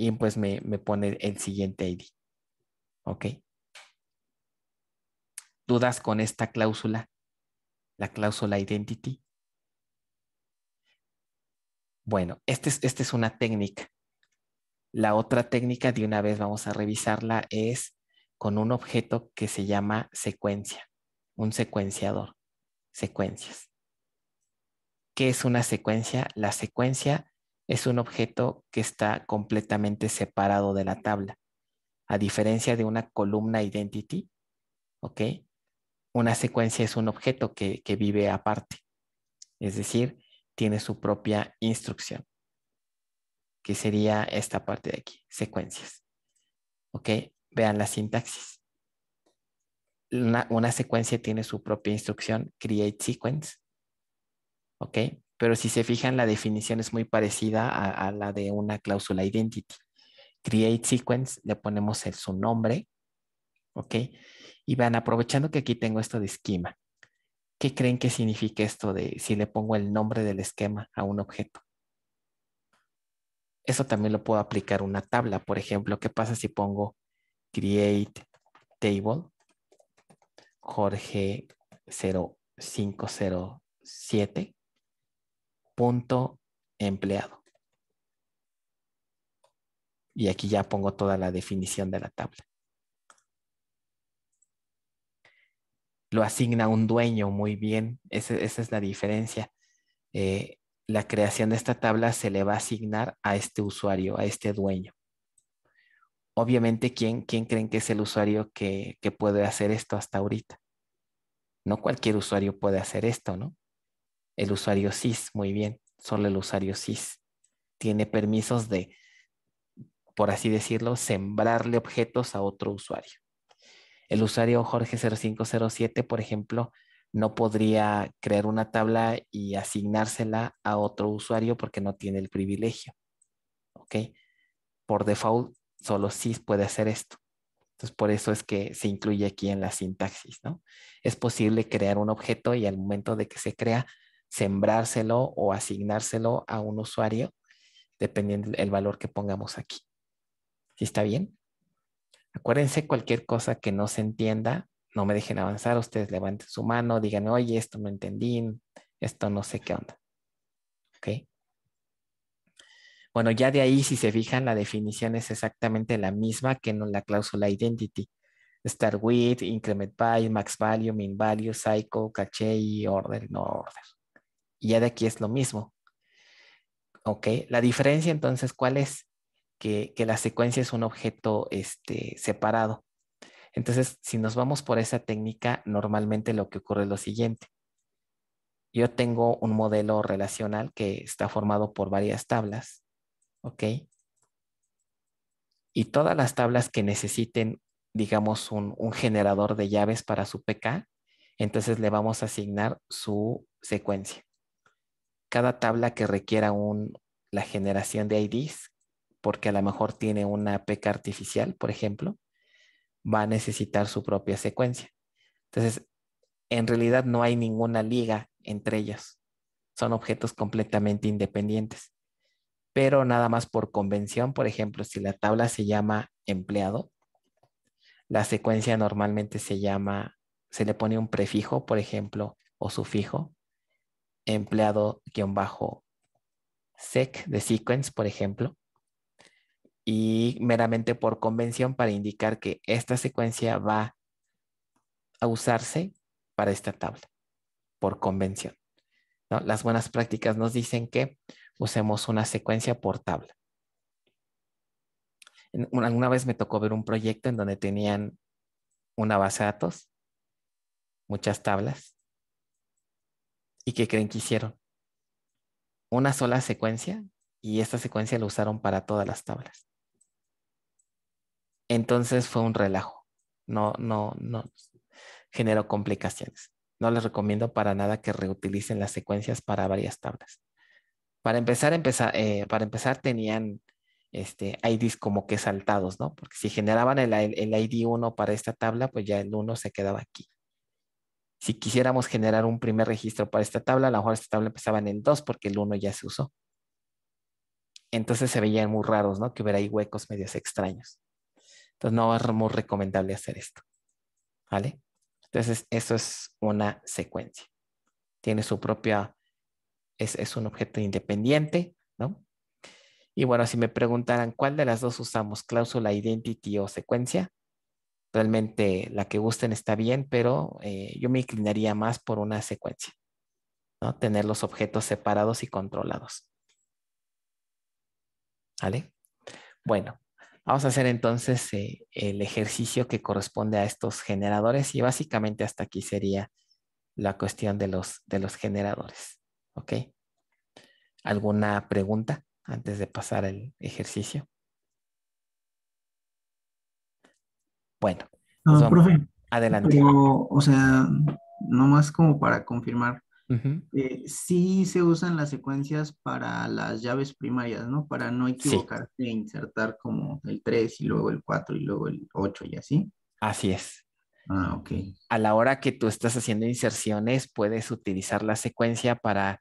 y pues me, pone el siguiente ID. ¿Ok? ¿Dudas con esta cláusula? La cláusula identity. Bueno, este esta es, es una técnica. La otra técnica de una vez vamos a revisarla es con un objeto que se llama secuencia, un secuenciador, secuencias. ¿Qué es una secuencia? La secuencia es un objeto que está completamente separado de la tabla. A diferencia de una columna identity, ¿ok? Una secuencia es un objeto que, vive aparte. Es decir, tiene su propia instrucción, que sería esta parte de aquí, secuencias. ¿Ok? Vean la sintaxis. una secuencia tiene su propia instrucción, create sequence. ¿Ok? pero si se fijan, la definición es muy parecida a, la de una cláusula identity. Create sequence, le ponemos el, su nombre, ¿ok? Y van aprovechando que aquí tengo esto de esquema. ¿Qué creen que significa esto de si le pongo el nombre del esquema a un objeto? Eso también lo puedo aplicar una tabla. Por ejemplo, ¿qué pasa si pongo create table Jorge 0507? punto empleado. Y aquí ya pongo toda la definición de la tabla. Lo asigna un dueño muy bien. esa es la diferencia. Eh, la creación de esta tabla se le va a asignar a este usuario, a este dueño. Obviamente, ¿quién, quién creen que es el usuario que, que, puede hacer esto hasta ahorita? No cualquier usuario puede hacer esto, ¿no? el usuario SIS, muy bien, solo el usuario SIS tiene permisos de, por así decirlo, sembrarle objetos a otro usuario. El usuario Jorge0507, por ejemplo, no podría crear una tabla y asignársela a otro usuario porque no tiene el privilegio. ¿Ok? Por default, solo SIS puede hacer esto. Entonces, por eso es que se incluye aquí en la sintaxis, ¿no? Es posible crear un objeto y al momento de que se crea, sembrárselo o asignárselo a un usuario, dependiendo del valor que pongamos aquí. ¿Sí está bien? Acuérdense, cualquier cosa que no se entienda, no me dejen avanzar, ustedes levanten su mano, digan, oye, esto no entendí, esto no sé qué onda. ¿Ok? Bueno, ya de ahí, si se fijan, la definición es exactamente la misma que en la cláusula identity. Start with, increment by, max value, min value, cycle, caché y order, no order. Y ya de aquí es lo mismo. ¿Ok? La diferencia entonces, ¿cuál es? Que, la secuencia es un objeto este, separado. Entonces, si nos vamos por esa técnica, normalmente lo que ocurre es lo siguiente. Yo tengo un modelo relacional que está formado por varias tablas, ¿ok? Y todas las tablas que necesiten, digamos, un, un generador de llaves para su PK, entonces le vamos a asignar su secuencia cada tabla que requiera la generación de IDs, porque a lo mejor tiene una APK artificial, por ejemplo, va a necesitar su propia secuencia. Entonces, en realidad no hay ninguna liga entre ellos. Son objetos completamente independientes. Pero nada más por convención, por ejemplo, si la tabla se llama empleado, la secuencia normalmente se llama, se le pone un prefijo, por ejemplo, o sufijo, empleado-sec bajo de sequence, por ejemplo, y meramente por convención para indicar que esta secuencia va a usarse para esta tabla, por convención. Las buenas prácticas nos dicen que usemos una secuencia por tabla. Alguna vez me tocó ver un proyecto en donde tenían una base de datos, muchas tablas, ¿Y qué creen que hicieron? Una sola secuencia y esta secuencia la usaron para todas las tablas. Entonces fue un relajo. No, no, no generó complicaciones. No les recomiendo para nada que reutilicen las secuencias para varias tablas. Para empezar, eh, para empezar tenían este, IDs como que saltados, ¿no? Porque si generaban el, el, ID 1 para esta tabla, pues ya el 1 se quedaba aquí si quisiéramos generar un primer registro para esta tabla, a lo mejor esta tabla empezaban en dos porque el 1 ya se usó. Entonces se veían muy raros, ¿no? Que hubiera ahí huecos medios extraños. Entonces no es muy recomendable hacer esto. ¿Vale? Entonces eso es una secuencia. Tiene su propia, es, es un objeto independiente, ¿no? Y bueno, si me preguntaran cuál de las dos usamos, cláusula identity o secuencia, Realmente la que gusten está bien, pero eh, yo me inclinaría más por una secuencia, ¿no? Tener los objetos separados y controlados. ¿Vale? Bueno, vamos a hacer entonces eh, el ejercicio que corresponde a estos generadores y básicamente hasta aquí sería la cuestión de los, de los generadores. ¿Ok? ¿Alguna pregunta antes de pasar el ejercicio? Bueno. Pues profe, adelante. o sea, nomás como para confirmar. Eh, sí se usan las secuencias para las llaves primarias, ¿no? Para no equivocarte e insertar como el 3 y luego el 4 y luego el 8 y así. Así es. Ah, ok. A la hora que tú estás haciendo inserciones, puedes utilizar la secuencia para,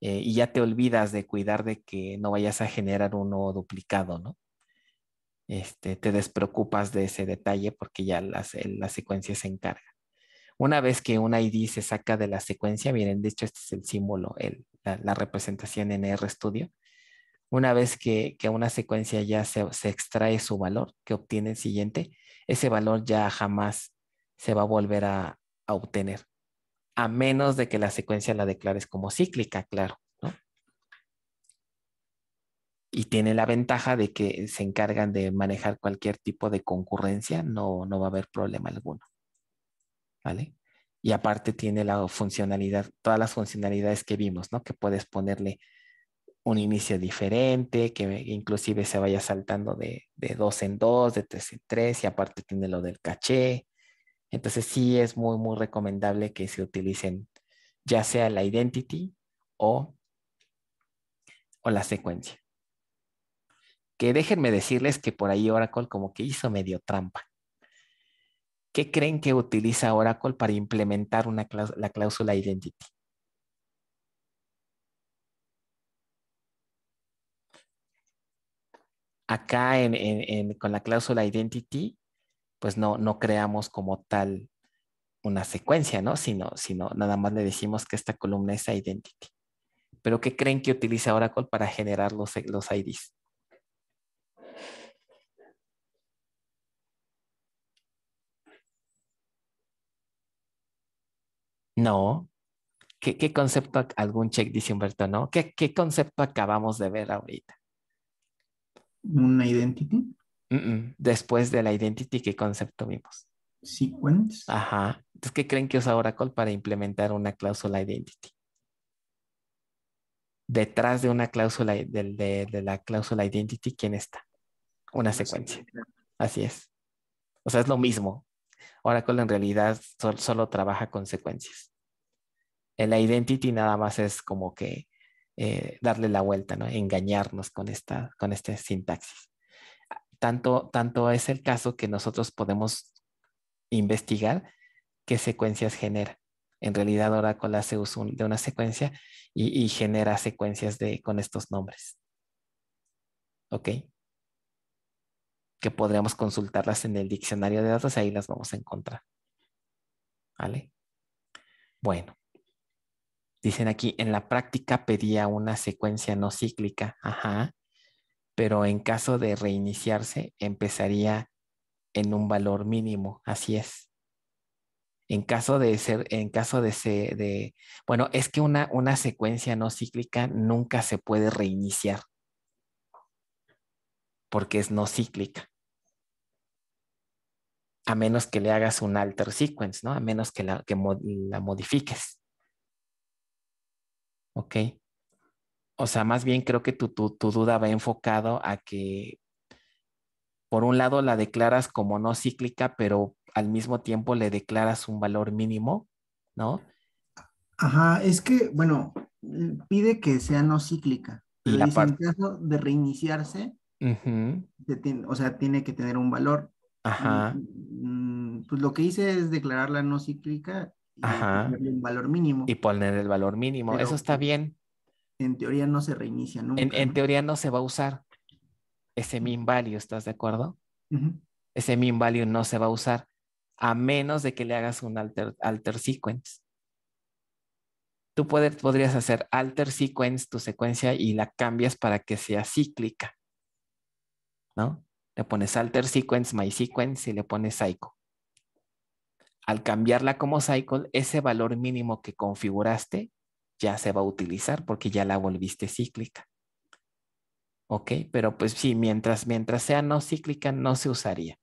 eh, y ya te olvidas de cuidar de que no vayas a generar uno duplicado, ¿no? este, te despreocupas de ese detalle porque ya las, eh, la secuencia se encarga. Una vez que un ID se saca de la secuencia, miren, de hecho este es el símbolo, la, representación en RStudio. Una vez que, una secuencia ya se, extrae su valor, que obtiene el siguiente, ese valor ya jamás se va a volver a obtener, a menos de que la secuencia la declares como cíclica, claro y tiene la ventaja de que se encargan de manejar cualquier tipo de concurrencia, no, no va a haber problema alguno. ¿Vale? Y aparte tiene la funcionalidad, todas las funcionalidades que vimos, ¿no? Que puedes ponerle un inicio diferente, que inclusive se vaya saltando de, de dos en dos, de tres en tres, y aparte tiene lo del caché. Entonces sí es muy, muy recomendable que se utilicen ya sea la identity o, o la secuencia que déjenme decirles que por ahí Oracle como que hizo medio trampa. ¿Qué creen que utiliza Oracle para implementar una la cláusula identity? Acá con la cláusula identity, pues no, no creamos como tal una secuencia, ¿no? Sino, sino nada más le decimos que esta columna es identity. ¿Pero qué creen que utiliza Oracle para generar los, los IDs? No. ¿Qué, concepto, algún check dice Humberto, no? ¿Qué, concepto acabamos de ver ahorita? ¿Una identity? Después de la identity, ¿qué concepto vimos? Sequence. Ajá. Entonces, ¿qué creen que usa Oracle para implementar una cláusula identity? Detrás de una cláusula, de, de la cláusula identity, ¿quién está? Una secuencia. Así es. O sea, es lo mismo. Oracle en realidad solo trabaja con secuencias. El identity nada más es como que eh, darle la vuelta, ¿no? engañarnos con esta, este sintaxis. Tanto, tanto es el caso que nosotros podemos investigar qué secuencias genera. En realidad Oracle hace uso de una secuencia y, genera secuencias de, con estos nombres. ¿Ok? que podríamos consultarlas en el diccionario de datos ahí las vamos a encontrar. ¿Vale? Bueno. Dicen aquí, en la práctica pedía una secuencia no cíclica. Ajá. Pero en caso de reiniciarse, empezaría en un valor mínimo. Así es. En caso de ser, en caso de, ser, de bueno, es que una, una secuencia no cíclica nunca se puede reiniciar porque es no cíclica. A menos que le hagas un alter sequence, ¿no? A menos que la, modifiques. ¿Ok? O sea, más bien creo que tu, duda va enfocado a que, por un lado, la declaras como no cíclica, pero al mismo tiempo le declaras un valor mínimo, ¿no? Ajá, es que, bueno, pide que sea no cíclica. Y en caso de reiniciarse, o sea, tiene que tener un valor. Ajá. Mm, pues lo que hice es declararla no cíclica y Ajá. ponerle un valor mínimo. Y poner el valor mínimo. Eso está pues, bien. En teoría no se reinicia ¿no? En, teoría no se va a usar ese min value, ¿estás de acuerdo? Ese min value no se va a usar a menos de que le hagas un alter, alter sequence. Tú podrías hacer alter sequence tu secuencia y la cambias para que sea cíclica. Le pones alter sequence, my sequence y le pones cycle. Al cambiarla como cycle, ese valor mínimo que configuraste ya se va a utilizar porque ya la volviste cíclica. ¿Ok? Pero pues sí, mientras, mientras sea no cíclica, no se usaría.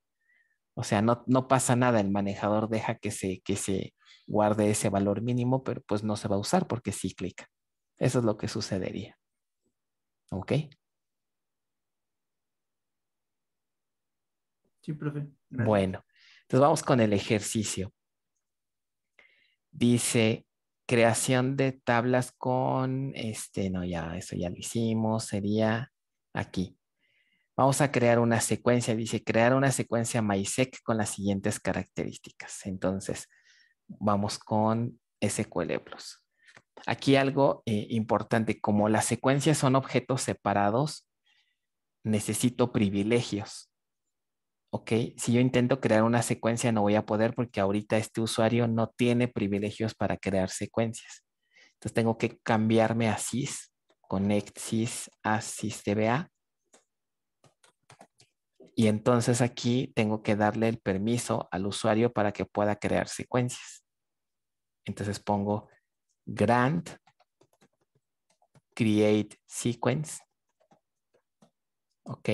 O sea, no, pasa nada, el manejador deja que se, que se guarde ese valor mínimo, pero pues no se va a usar porque es cíclica. Eso es lo que sucedería. ¿Ok? Sí, profe. Bueno, entonces vamos con el ejercicio. Dice, creación de tablas con, este, no, ya, eso ya lo hicimos, sería aquí. Vamos a crear una secuencia, dice, crear una secuencia MySec con las siguientes características. Entonces, vamos con SQL Aquí algo eh, importante, como las secuencias son objetos separados, necesito privilegios ok, si yo intento crear una secuencia no voy a poder porque ahorita este usuario no tiene privilegios para crear secuencias. Entonces tengo que cambiarme a sys, connect sys a sysdba. Y entonces aquí tengo que darle el permiso al usuario para que pueda crear secuencias. Entonces pongo grant create sequence. ¿Ok?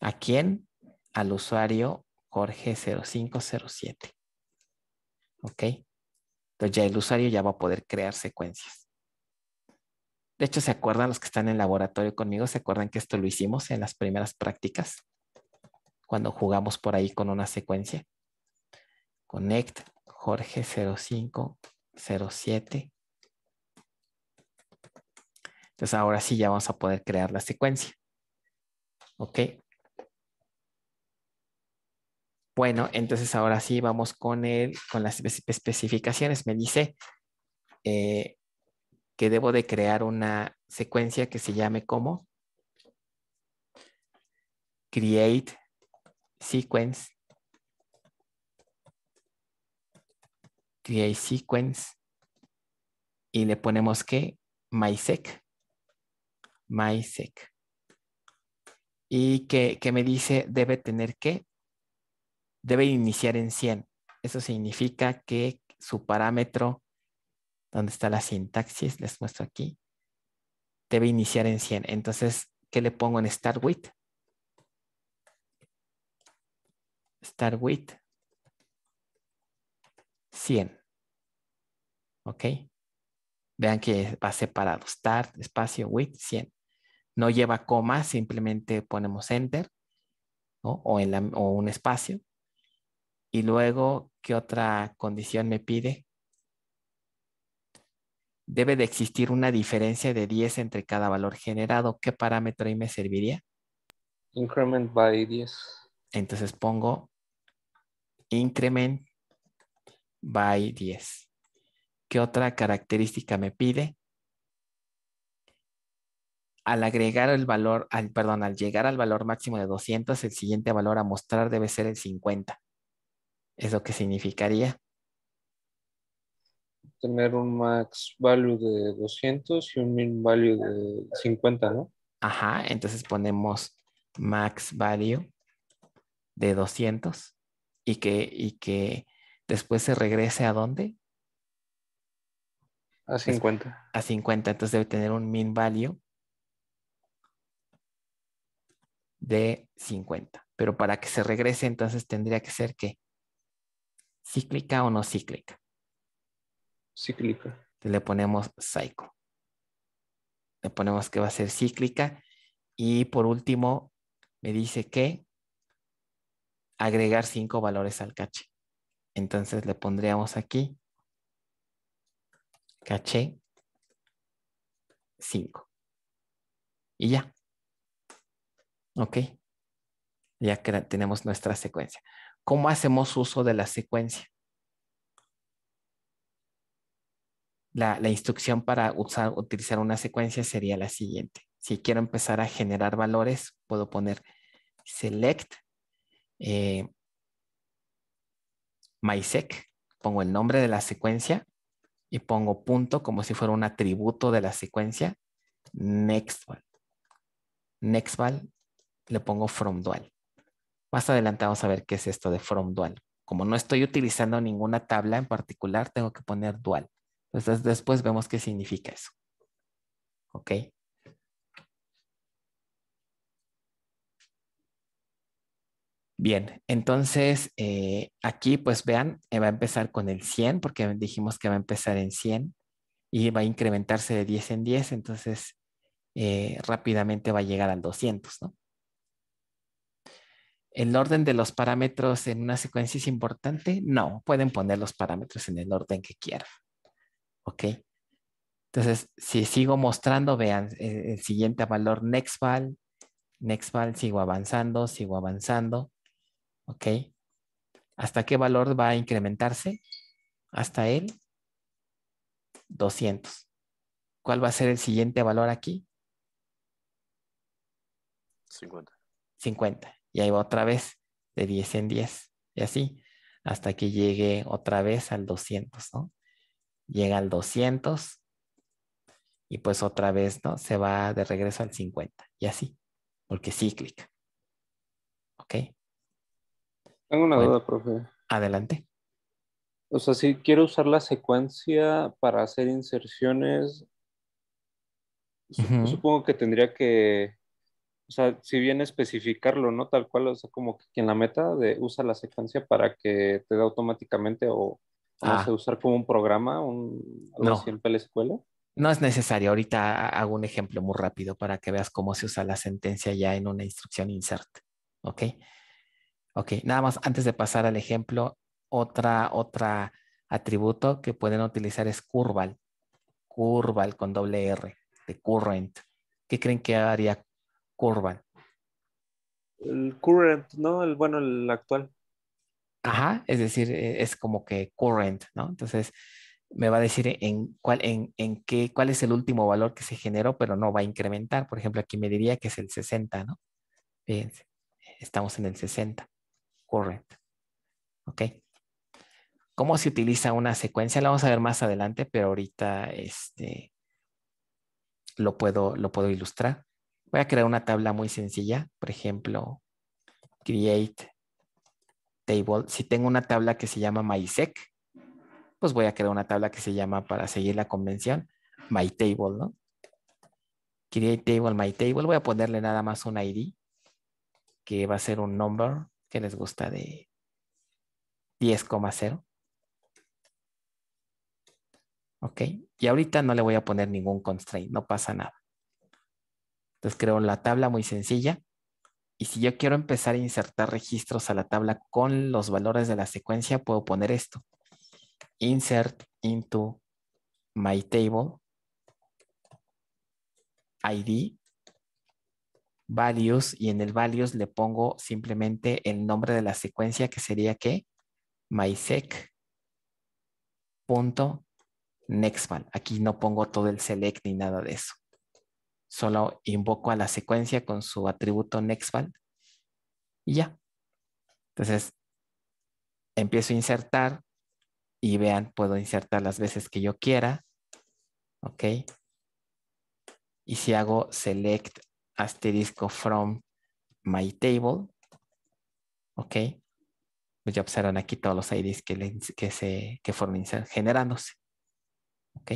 ¿A quién? al usuario Jorge0507. ¿Ok? Entonces ya el usuario ya va a poder crear secuencias. De hecho, ¿se acuerdan los que están en el laboratorio conmigo? ¿Se acuerdan que esto lo hicimos en las primeras prácticas? Cuando jugamos por ahí con una secuencia. Connect Jorge0507. Entonces ahora sí ya vamos a poder crear la secuencia. ¿Ok? Bueno, entonces ahora sí vamos con, el, con las especificaciones. Me dice eh, que debo de crear una secuencia que se llame como create sequence. Create sequence. Y le ponemos que mysec. Mysec. Y que, que me dice debe tener que debe iniciar en 100. Eso significa que su parámetro, donde está la sintaxis, les muestro aquí, debe iniciar en 100. Entonces, ¿qué le pongo en start with? Start with 100. ¿Ok? Vean que va separado. Start, espacio, with, 100. No lleva coma, simplemente ponemos enter o, en o un espacio y luego, ¿qué otra condición me pide? Debe de existir una diferencia de 10 entre cada valor generado. ¿Qué parámetro ahí me serviría? Increment by 10. Entonces pongo increment by 10. ¿Qué otra característica me pide? Al agregar el valor, al, perdón, al llegar al valor máximo de 200, el siguiente valor a mostrar debe ser el 50 es lo que significaría. Tener un max value de 200 y un min value de 50, ¿no? Ajá, entonces ponemos max value de 200 y que, y que después se regrese a dónde? A 50. a 50, entonces debe tener un min value de 50. Pero para que se regrese, entonces tendría que ser que ¿Cíclica o no cíclica? Cíclica. Le ponemos psycho. Le ponemos que va a ser cíclica. Y por último, me dice que agregar cinco valores al caché. Entonces le pondríamos aquí caché 5. Y ya. Ok. Ya que tenemos nuestra secuencia cómo hacemos uso de la secuencia. La, instrucción para usar, utilizar una secuencia sería la siguiente. Si quiero empezar a generar valores, puedo poner select eh, mysec, pongo el nombre de la secuencia y pongo punto como si fuera un atributo de la secuencia, nextval. Nextval le pongo from dual. Más adelante vamos a ver qué es esto de from dual. Como no estoy utilizando ninguna tabla en particular, tengo que poner dual. Entonces después vemos qué significa eso. ¿Ok? Bien, entonces eh, aquí pues vean, eh, va a empezar con el 100 porque dijimos que va a empezar en 100 y va a incrementarse de 10 en 10, entonces eh, rápidamente va a llegar al 200, ¿no? ¿El orden de los parámetros en una secuencia es importante? No, pueden poner los parámetros en el orden que quieran. ¿Ok? Entonces, si sigo mostrando, vean, eh, el siguiente valor nextval, nextval, sigo avanzando, sigo avanzando. ¿Ok? ¿Hasta qué valor va a incrementarse? Hasta el 200. ¿Cuál va a ser el siguiente valor aquí? 50. 50 y ahí va otra vez de 10 en 10 y así hasta que llegue otra vez al 200, ¿no? Llega al 200 y pues otra vez, ¿no? Se va de regreso al 50 y así, porque cíclica. ¿Ok? Tengo una duda, profe. Adelante. O sea, si quiero usar la secuencia para hacer inserciones, supongo que tendría que o sea, si bien especificarlo, ¿no? Tal cual, o sea, como que en la meta de usa la secuencia para que te dé automáticamente o ah. usar como un programa, un, algo no. así, No es necesario. Ahorita hago un ejemplo muy rápido para que veas cómo se usa la sentencia ya en una instrucción insert. ¿Ok? Ok, nada más antes de pasar al ejemplo, otra, otra atributo que pueden utilizar es curval. Curval con doble R, de current. ¿Qué creen que haría curva El current, ¿no? El bueno, el actual. Ajá, es decir, e, es como que current, ¿no? Entonces me va a decir en cuál, en, en cuál es el último valor que se generó, pero no va a incrementar. Por ejemplo, aquí me diría que es el 60, ¿no? Fíjense, estamos en el 60, current. ¿Ok? ¿Cómo se utiliza una secuencia? La vamos a ver más adelante, pero ahorita este, lo, puedo, lo puedo ilustrar. Voy a crear una tabla muy sencilla, por ejemplo, create table. Si tengo una tabla que se llama MySec, pues voy a crear una tabla que se llama, para seguir la convención, MyTable, ¿no? Create table, MyTable. Voy a ponerle nada más un ID, que va a ser un number que les gusta de 10,0. Ok, y ahorita no le voy a poner ningún constraint, no pasa nada. Entonces creo la tabla muy sencilla. Y si yo quiero empezar a insertar registros a la tabla con los valores de la secuencia, puedo poner esto. Insert into my table ID values y en el values le pongo simplemente el nombre de la secuencia que sería que mysec.nextval. Aquí no pongo todo el select ni nada de eso solo invoco a la secuencia con su atributo nextval y ya. Entonces, empiezo a insertar y vean, puedo insertar las veces que yo quiera. ¿Ok? Y si hago select asterisco from my table, ¿ok? Pues ya observan aquí todos los IDs que, se que generándose. ¿Ok?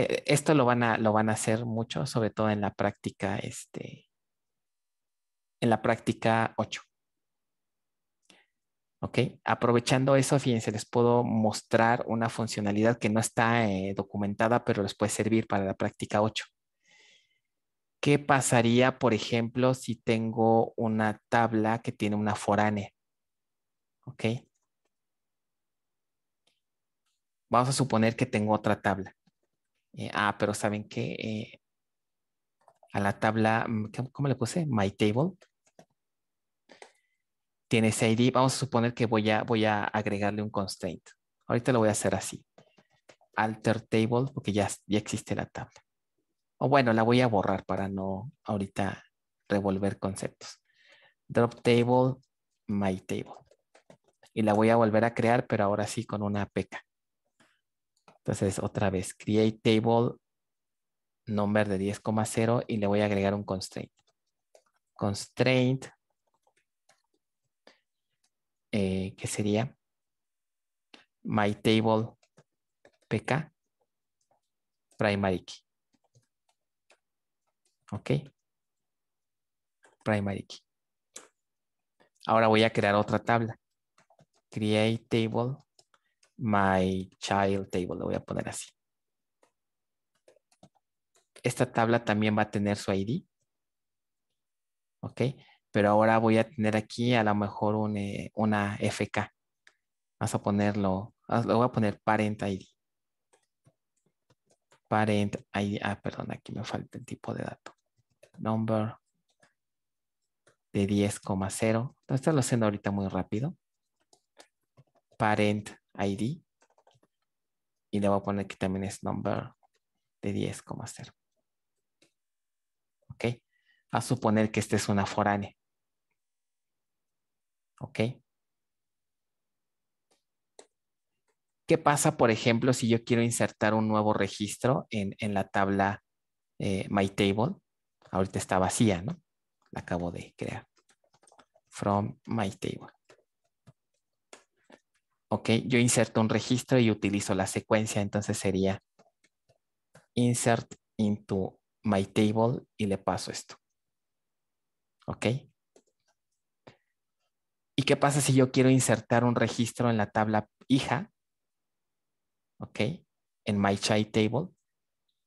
Eh, esto lo van, a, lo van a hacer mucho, sobre todo en la práctica, este, en la práctica 8. ¿Ok? Aprovechando eso, fíjense, les puedo mostrar una funcionalidad que no está eh, documentada, pero les puede servir para la práctica 8. ¿Qué pasaría, por ejemplo, si tengo una tabla que tiene una forane? ¿Ok? Vamos a suponer que tengo otra tabla. Eh, ah, pero ¿saben qué? Eh, a la tabla, mm, ¿cómo le puse? My table. Tiene ese ID. Vamos a suponer que voy a, voy a agregarle un constraint. Ahorita lo voy a hacer así. Alter table, porque ya, ya existe la tabla. O bueno, la voy a borrar para no ahorita revolver conceptos. Drop table, my table. Y la voy a volver a crear, pero ahora sí con una APK. Entonces, otra vez, create table number de 10,0 y le voy a agregar un constraint. Constraint, eh, que sería my table pk primary key. ¿Ok? Primary key. Ahora voy a crear otra tabla. Create table my child table, lo voy a poner así. Esta tabla también va a tener su ID. ¿Ok? Pero ahora voy a tener aquí a lo mejor eh, una FK. Vamos a ponerlo, ah, lo voy a poner parent ID. Parent ID, ah, perdón, aquí me falta el tipo de dato. Number de 10,0. Entonces lo haciendo ahorita muy rápido. Parent ID y le voy a poner que también es number de 10,0. ¿Ok? A suponer que esta es una forane ¿Ok? ¿Qué pasa, por ejemplo, si yo quiero insertar un nuevo registro en, la tabla eh, MyTable? Ahorita está vacía, ¿no? La acabo de crear. From my table ¿ok? Yo inserto un registro y utilizo la secuencia, entonces sería insert into my table y le paso esto, ¿ok? ¿Y qué pasa si yo quiero insertar un registro en la tabla hija? ¿Ok? En my child table.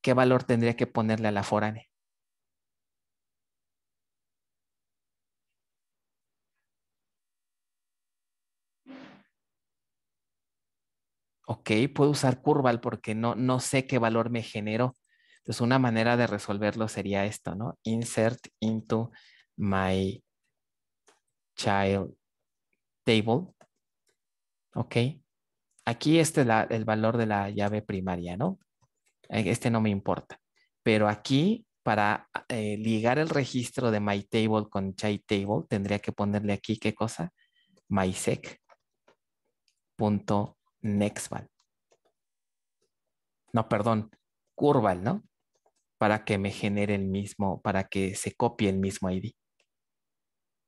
¿Qué valor tendría que ponerle a la foránea? ok, puedo usar Curval porque no, no sé qué valor me generó. Entonces, una manera de resolverlo sería esto, ¿no? Insert into my child table. Ok. Aquí este es el valor de la llave primaria, ¿no? Eh, este no me importa. Pero aquí, para eh, ligar el registro de my table con child table, tendría que ponerle aquí, ¿qué cosa? punto nextval No, perdón, Curval, ¿no? Para que me genere el mismo, para que se copie el mismo ID.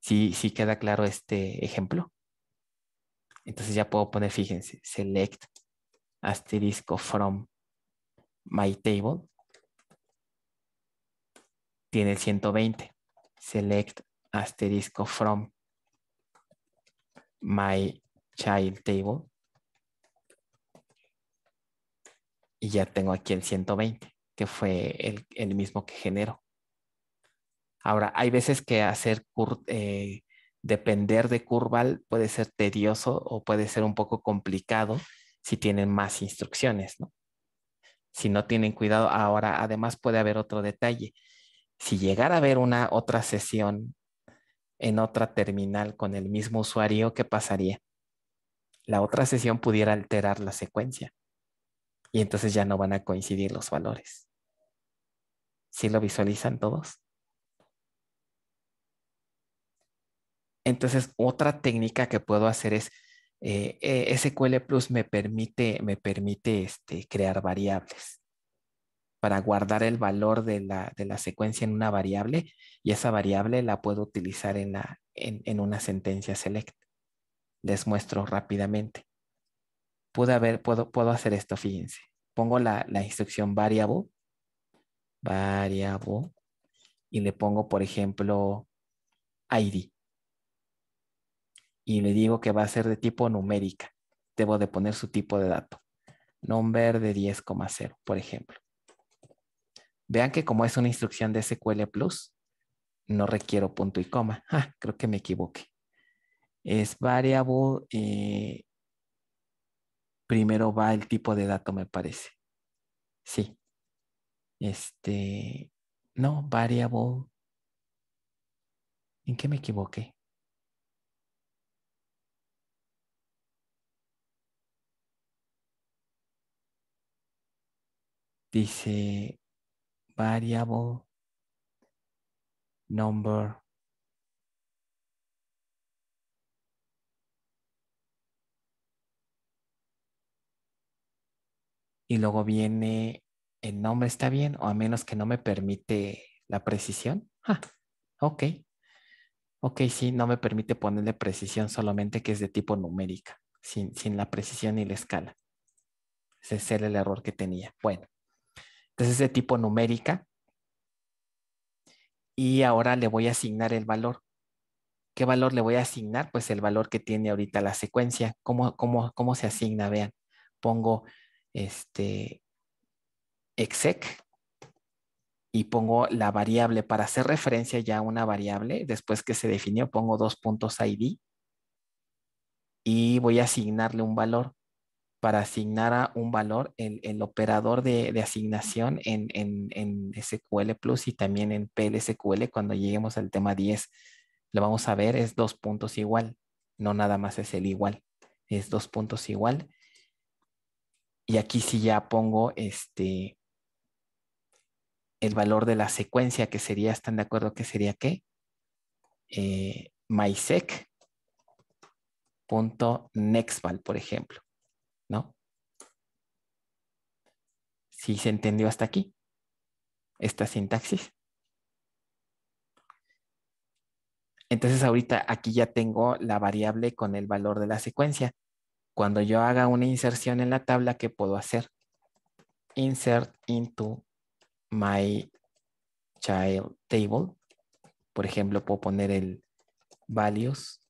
Sí, sí queda claro este ejemplo. Entonces ya puedo poner, fíjense, select asterisco from my table. Tiene 120. Select asterisco from my child table y ya tengo aquí el 120, que fue el, mismo que generó. Ahora, hay veces que hacer eh, depender de Curval puede ser tedioso o puede ser un poco complicado si tienen más instrucciones, ¿no? Si no tienen cuidado, ahora además puede haber otro detalle. Si llegara a haber una otra sesión en otra terminal con el mismo usuario, ¿qué pasaría? La otra sesión pudiera alterar la secuencia y entonces ya no van a coincidir los valores. ¿Sí lo visualizan todos? Entonces, otra técnica que puedo hacer es, eh, eh, SQL Plus me permite, me permite este, crear variables para guardar el valor de la, de la, secuencia en una variable y esa variable la puedo utilizar en, la, en una sentencia select. Les muestro rápidamente haber, puedo, puedo hacer esto, fíjense. Pongo la, instrucción variable, variable, y le pongo, por ejemplo, ID. Y le digo que va a ser de tipo numérica. Debo de poner su tipo de dato. Number de 10,0, por ejemplo. Vean que como es una instrucción de SQL Plus, no requiero punto y coma. Ah, creo que me equivoqué. Es variable eh, primero va el tipo de dato, me parece. Sí. Este, no, variable. ¿En qué me equivoqué? Dice variable number y luego viene el nombre está bien o a menos que no me permite la precisión. Ah, ok. Ok, sí, no me permite ponerle precisión solamente que es de tipo numérica, sin, la precisión ni la escala. Ese era el error que tenía. Bueno, entonces es de tipo numérica. Y ahora le voy a asignar el valor. ¿Qué valor le voy a asignar? Pues el valor que tiene ahorita la secuencia. ¿Cómo, cómo, cómo se asigna? Vean, pongo este, exec y pongo la variable para hacer referencia ya a una variable. Después que se definió, pongo dos puntos ID y voy a asignarle un valor. Para asignar a un valor, el, operador de, asignación en, en, en, SQL Plus y también en PLSQL, cuando lleguemos al tema 10, lo vamos a ver, es dos puntos igual. No nada más es el igual, es dos puntos igual. Y aquí sí ya pongo este el valor de la secuencia, que sería, ¿están de acuerdo que sería qué? Eh, mysec.nextval, por ejemplo, ¿no? Si se entendió hasta aquí esta sintaxis. Entonces ahorita aquí ya tengo la variable con el valor de la secuencia. Cuando yo haga una inserción en la tabla, ¿qué puedo hacer? Insert into my child table. Por ejemplo, puedo poner el values,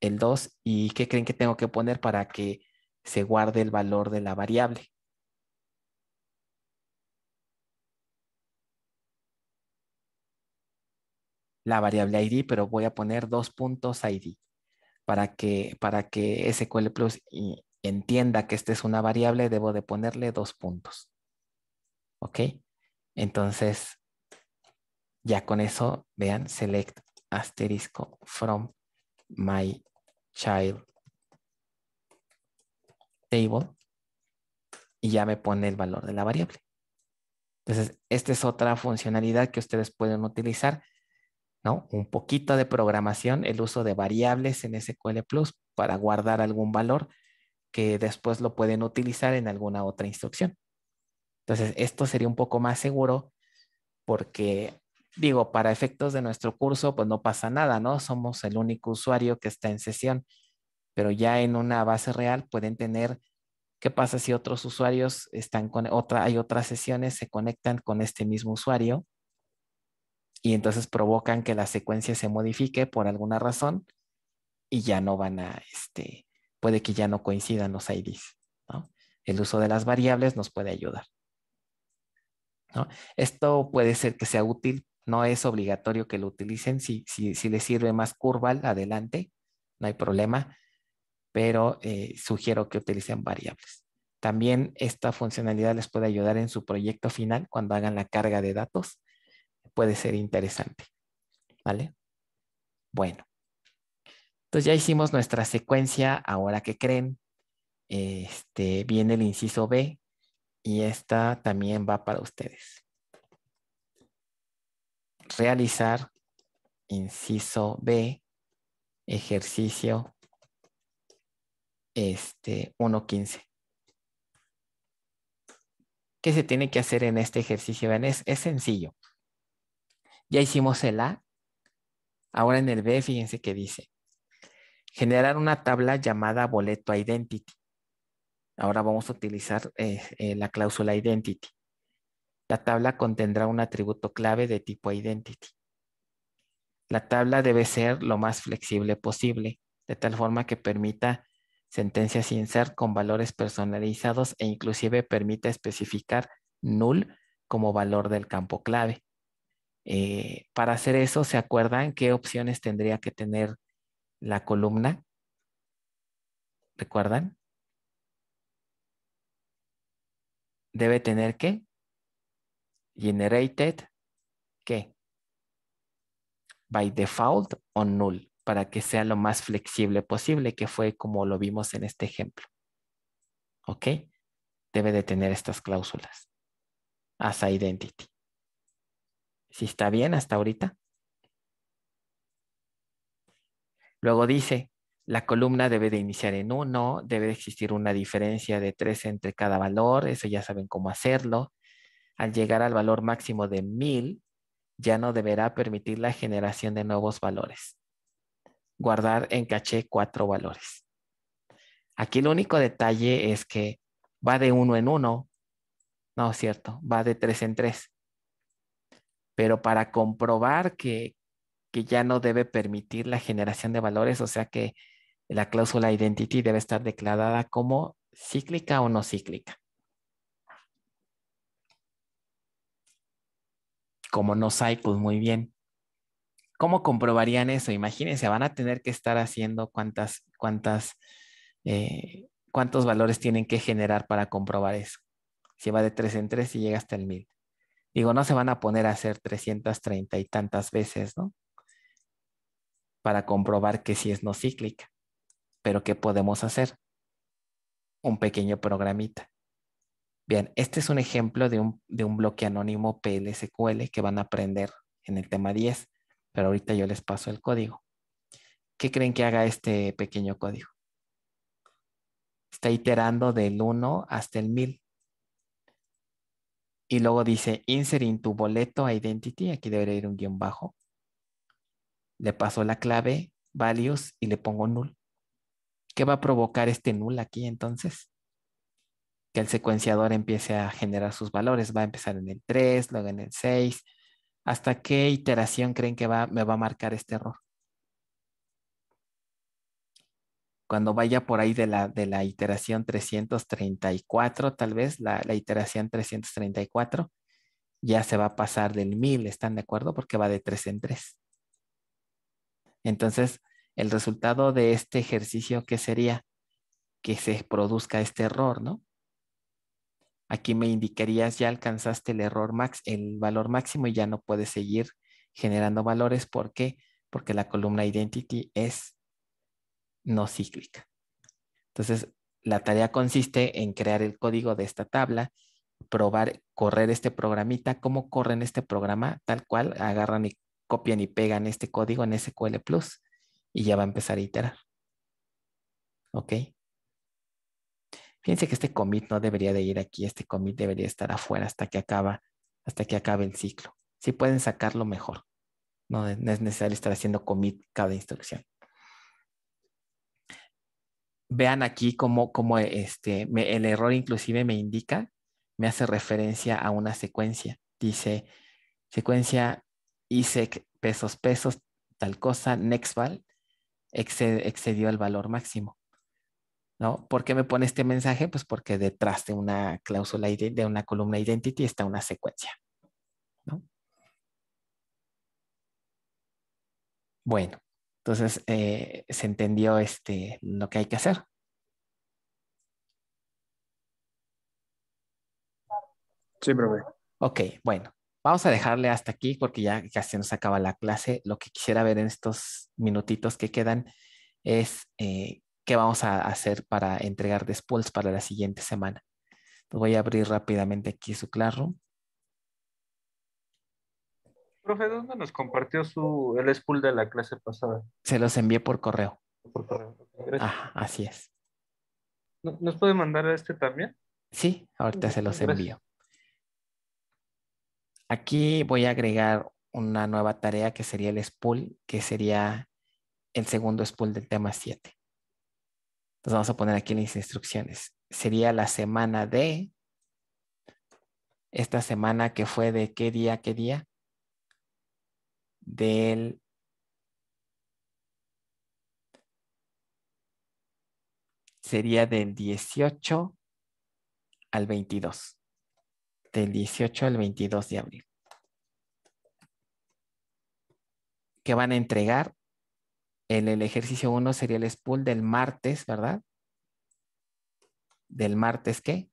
el 2. ¿Y qué creen que tengo que poner para que se guarde el valor de la variable? La variable ID, pero voy a poner dos puntos ID para que, SQL Plus entienda que esta es una variable, debo de ponerle dos puntos. ¿Ok? Entonces, ya con eso, vean, select asterisco from my child table y ya me pone el valor de la variable. Entonces, esta es otra funcionalidad que ustedes pueden utilizar un poquito de programación, el uso de variables en SQL Plus para guardar algún valor que después lo pueden utilizar en alguna otra instrucción. Entonces, esto sería un poco más seguro porque, digo, para efectos de nuestro curso, pues no pasa nada, ¿no? Somos el único usuario que está en sesión, pero ya en una base real pueden tener, ¿qué pasa si otros usuarios están con otra, hay otras sesiones, se conectan con este mismo usuario y entonces provocan que la secuencia se modifique por alguna razón y ya no van a, este, puede que ya no coincidan los IDs. El uso de las variables nos puede ayudar. Esto puede ser que sea útil, no es obligatorio que lo utilicen, si, si, les sirve más curval, adelante, no hay problema, pero eh, sugiero que utilicen variables. También esta funcionalidad les puede ayudar en su proyecto final cuando hagan la carga de datos puede ser interesante. ¿Vale? Bueno. Entonces ya hicimos nuestra secuencia. Ahora que creen, este, viene el inciso B y esta también va para ustedes. Realizar, inciso B, ejercicio este, 1.15. ¿Qué se tiene que hacer en este ejercicio? Ven, es sencillo. Ya hicimos el A. Ahora en el B, fíjense qué dice, generar una tabla llamada boleto identity. Ahora vamos a utilizar eh, eh, la cláusula identity. La tabla contendrá un atributo clave de tipo identity. La tabla debe ser lo más flexible posible, de tal forma que permita sentencias insert con valores personalizados e inclusive permita especificar null como valor del campo clave. Eh, para hacer eso, ¿se acuerdan qué opciones tendría que tener la columna? ¿Recuerdan? Debe tener qué? Generated, ¿qué? By default o null, para que sea lo más flexible posible, que fue como lo vimos en este ejemplo. ¿Ok? Debe de tener estas cláusulas. As identity si está bien hasta ahorita. Luego dice, la columna debe de iniciar en 1, debe de existir una diferencia de 3 entre cada valor, eso ya saben cómo hacerlo. Al llegar al valor máximo de 1000, ya no deberá permitir la generación de nuevos valores. Guardar en caché cuatro valores. Aquí el único detalle es que va de 1 en 1, No, es cierto, va de tres en tres pero para comprobar que, ya no debe permitir la generación de valores, o sea que la cláusula identity debe estar declarada como cíclica o no cíclica. Como no cycle, pues muy bien. ¿Cómo comprobarían eso? Imagínense, van a tener que estar haciendo cuántas, cuántas, eh, cuántos valores tienen que generar para comprobar eso. Si va de tres en tres y llega hasta el 1000. Digo, no se van a poner a hacer 330 y tantas veces, ¿no? Para comprobar que sí es no cíclica. Pero ¿qué podemos hacer? Un pequeño programita. Bien, este es un ejemplo de un, de un bloque anónimo PLSQL que van a aprender en el tema 10, pero ahorita yo les paso el código. ¿Qué creen que haga este pequeño código? Está iterando del 1 hasta el 1000. Y luego dice insert tu boleto identity. Aquí debería ir un guión bajo. Le paso la clave values y le pongo null. ¿Qué va a provocar este null aquí entonces? Que el secuenciador empiece a generar sus valores. Va a empezar en el 3, luego en el 6. ¿Hasta qué iteración creen que me va a marcar este error? cuando vaya por ahí de la, de la iteración 334, tal vez la, la iteración 334, ya se va a pasar del 1000, ¿están de acuerdo? Porque va de 3 en 3. Entonces, el resultado de este ejercicio, ¿qué sería? Que se produzca este error, ¿no? Aquí me indicarías, ya alcanzaste el error max, el valor máximo y ya no puedes seguir generando valores. ¿Por qué? Porque la columna identity es no cíclica. Entonces, la tarea consiste en crear el código de esta tabla, probar, correr este programita, cómo corren este programa, tal cual, agarran y copian y pegan este código en SQL Plus y ya va a empezar a iterar. ¿Ok? Fíjense que este commit no debería de ir aquí, este commit debería estar afuera hasta que acaba, hasta que acabe el ciclo. Si pueden sacarlo mejor. No es necesario estar haciendo commit cada instrucción vean aquí cómo, cómo este, el error inclusive me indica, me hace referencia a una secuencia. Dice secuencia ISEC pesos pesos tal cosa, Nextval excedió el valor máximo. ¿No? ¿Por qué me pone este mensaje? Pues porque detrás de una cláusula, de una columna identity está una secuencia. Bueno, entonces eh, se entendió este, lo que hay que hacer. Sí, voy. Ok, bueno, vamos a dejarle hasta aquí porque ya casi nos acaba la clase. Lo que quisiera ver en estos minutitos que quedan es eh, qué vamos a hacer para entregar después para la siguiente semana. Voy a abrir rápidamente aquí su Classroom. Profe, ¿dónde nos compartió su, el spool de la clase pasada? Se los envié por correo. Por correo. Ah, así es. ¿Nos puede mandar este también? Sí, ahorita se los envío. Aquí voy a agregar una nueva tarea que sería el spool, que sería el segundo spool del tema 7. Entonces vamos a poner aquí las instrucciones. Sería la semana de, esta semana que fue de qué día, qué día, del sería del 18 al 22. Del 18 al 22 de abril. Que van a entregar. En el ejercicio 1 sería el spool del martes, ¿verdad? Del martes, ¿qué?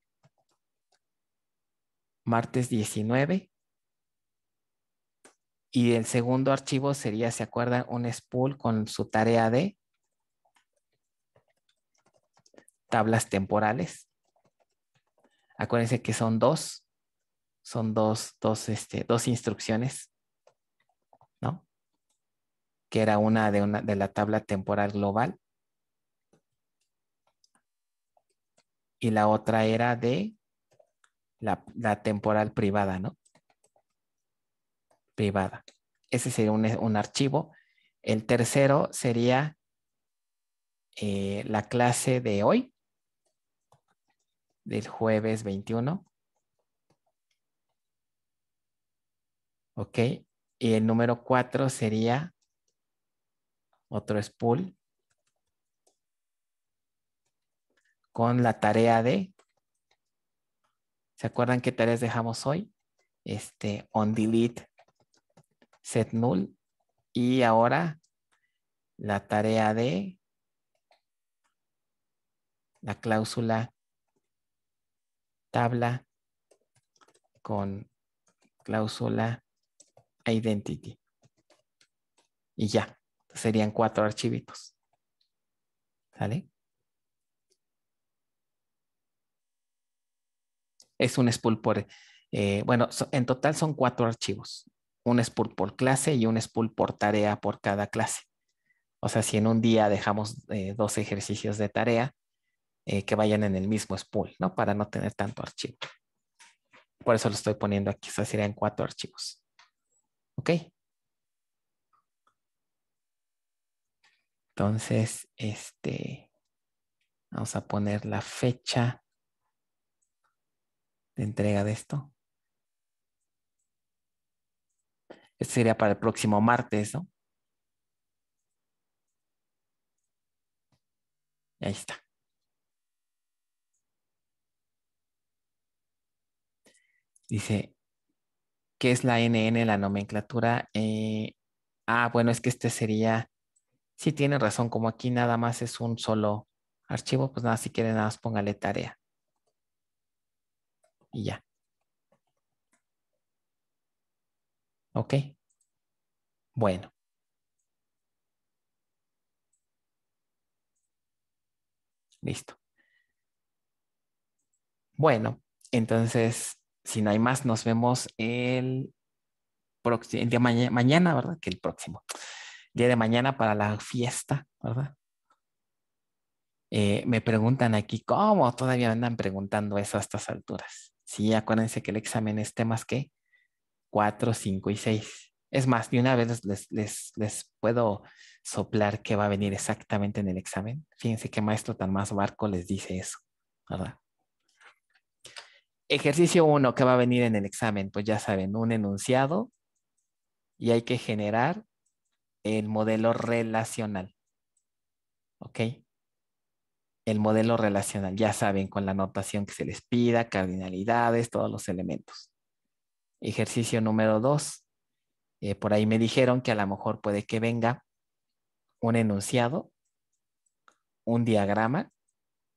Martes 19 y el segundo archivo sería, ¿se acuerdan? Un spool con su tarea de tablas temporales. Acuérdense que son dos. Son dos, dos, este, dos instrucciones, ¿no? Que era una de, una de la tabla temporal global y la otra era de la, la, temporal privada, ¿no? privada. Ese sería un, archivo. El tercero sería eh, la clase de hoy, del jueves 21. ¿Ok? Y el número cuatro sería otro spool con la tarea de, ¿se acuerdan qué tareas dejamos hoy? Este, on delete set null. Y ahora la tarea de la cláusula tabla con cláusula identity. Y ya, serían cuatro archivitos. ¿Sale? Es un spool por, eh, bueno, en total son cuatro archivos un spool por clase y un spool por tarea por cada clase. O sea, si en un día dejamos eh, dos ejercicios de tarea, eh, que vayan en el mismo spool, ¿no? Para no tener tanto archivo. Por eso lo estoy poniendo aquí, o sea, serían cuatro archivos. ¿Ok? Entonces, este, vamos a poner la fecha de entrega de esto. Este sería para el próximo martes, ¿no? Ahí está. Dice, ¿qué es la NN, la nomenclatura? Eh, ah, bueno, es que este sería, sí tiene razón, como aquí nada más es un solo archivo, pues nada, si quieren nada más póngale tarea. Y ya. ¿Ok? Bueno. Listo. Bueno, entonces, si no hay más, nos vemos el, el día mañana, ¿verdad? Que el próximo. Día de mañana para la fiesta, ¿verdad? Eh, me preguntan aquí, ¿cómo todavía andan preguntando eso a estas alturas? Sí, acuérdense que el examen es temas que 4, 5 y 6. Es más, de una vez les, les, les, puedo soplar qué va a venir exactamente en el examen. Fíjense qué maestro tan más barco les dice eso, ¿verdad? Ejercicio 1, ¿qué va a venir en el examen? Pues ya saben, un enunciado y hay que generar el modelo relacional. ¿Ok? El modelo relacional, ya saben, con la notación que se les pida, cardinalidades, todos los elementos. Ejercicio número dos. Eh, por ahí me dijeron que a lo mejor puede que venga un enunciado, un diagrama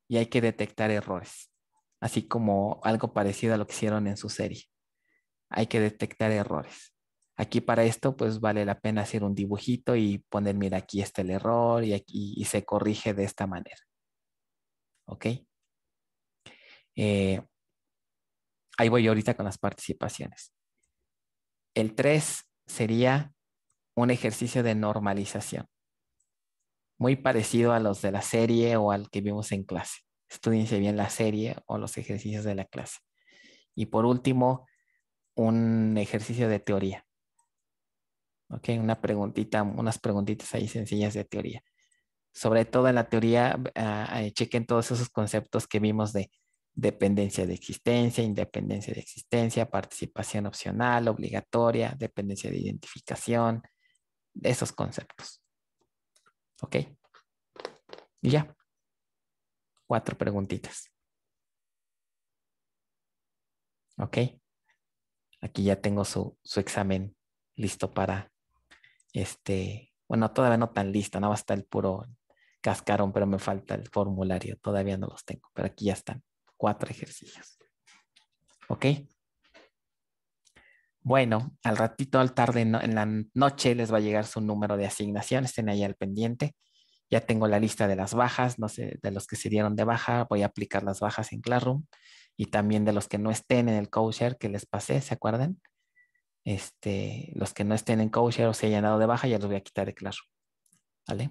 y hay que detectar errores, así como algo parecido a lo que hicieron en su serie. Hay que detectar errores. Aquí para esto pues vale la pena hacer un dibujito y poner, mira, aquí está el error y, aquí, se corrige de esta manera. ¿Ok? Eh, ahí voy ahorita con las participaciones. El 3 sería un ejercicio de normalización, muy parecido a los de la serie o al que vimos en clase. Estudiense bien la serie o los ejercicios de la clase. Y por último, un ejercicio de teoría. ¿Ok? Una preguntita, unas preguntitas ahí sencillas de teoría. Sobre todo en la teoría, ah, eh, chequen todos esos conceptos que vimos de dependencia de existencia, independencia de existencia, participación opcional, obligatoria, dependencia de identificación, esos conceptos. ¿Ok? Y ya. Cuatro preguntitas. ¿Ok? Aquí ya tengo su, examen listo para este, bueno, todavía no tan listo, va a estar el puro cascarón, pero me falta el formulario, todavía no los tengo, pero aquí ya están cuatro ejercicios. ¿Ok? Bueno, al ratito, al tarde, en la noche les va a llegar su número de asignación, estén ahí al pendiente. Ya tengo la lista de las bajas, no sé, de los que se dieron de baja, voy a aplicar las bajas en Classroom y también de los que no estén en el Cowshare que les pasé, ¿se acuerdan? Este, los que no estén en Cowshare o se hayan dado de baja, ya los voy a quitar de Classroom. ¿Vale?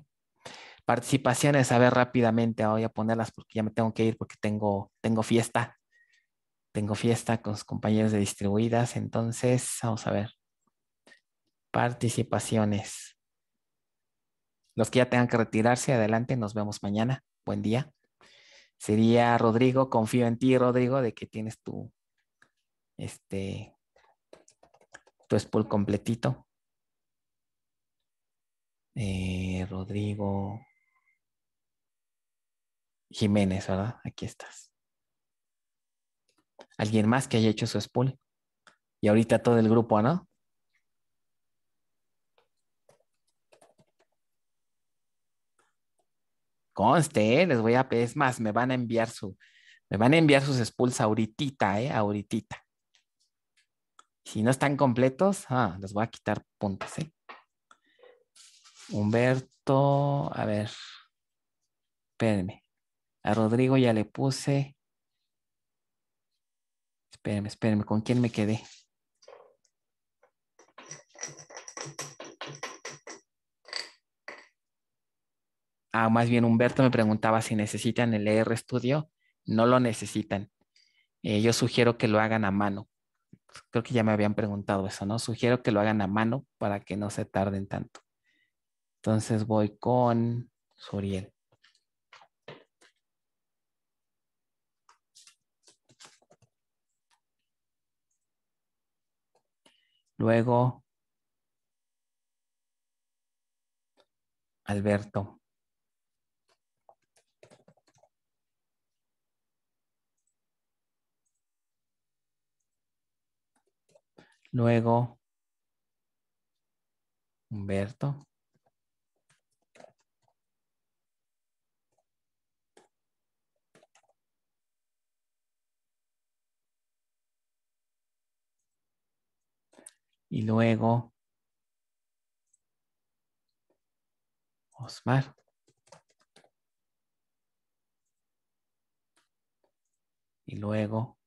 participaciones, a ver rápidamente, ah, voy a ponerlas porque ya me tengo que ir porque tengo, tengo fiesta. Tengo fiesta con los compañeros de distribuidas, entonces vamos a ver. Participaciones. Los que ya tengan que retirarse, adelante, nos vemos mañana. Buen día. Sería Rodrigo, confío en ti, Rodrigo, de que tienes tu, este, tu spool completito. Eh, Rodrigo. Jiménez, ¿verdad? Aquí estás. Alguien más que haya hecho su spool. Y ahorita todo el grupo, ¿no? Conste, ¿eh? les voy a, es más, me van a enviar su, me van a enviar sus spools ahorita, ¿eh? Ahorita. Si no están completos, ah, les voy a quitar puntos, ¿eh? Humberto, a ver, espérenme. A Rodrigo ya le puse. Espérenme, espérenme, ¿con quién me quedé? Ah, más bien Humberto me preguntaba si necesitan el ER Studio. No lo necesitan. Eh, yo sugiero que lo hagan a mano. Creo que ya me habían preguntado eso, ¿no? Sugiero que lo hagan a mano para que no se tarden tanto. Entonces voy con Suriel. Luego, Alberto. Luego, Humberto. y luego Osmar. Y luego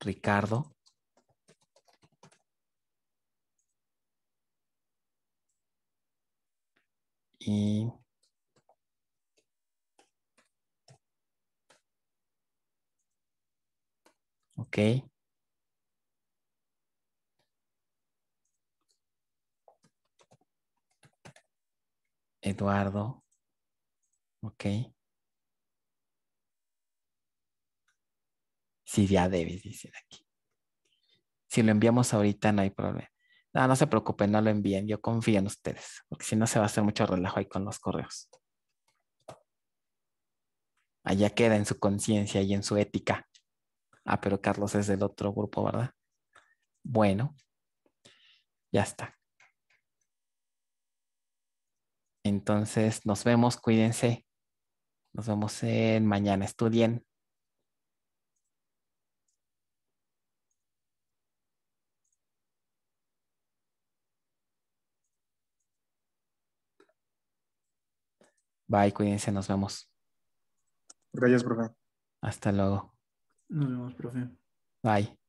Ricardo. Y ok. Eduardo. Ok. ya Davis, dicen aquí. Si lo enviamos ahorita no hay problema. No, no se preocupen, no lo envíen. Yo confío en ustedes, porque si no se va a hacer mucho relajo ahí con los correos. Allá queda en su conciencia y en su ética. Ah, pero Carlos es del otro grupo, ¿verdad? Bueno, ya está. Entonces, nos vemos, cuídense. Nos vemos en mañana. Estudien. Bye, cuídense, nos vemos. Gracias, profe. Hasta luego. Nos vemos, profe. Bye.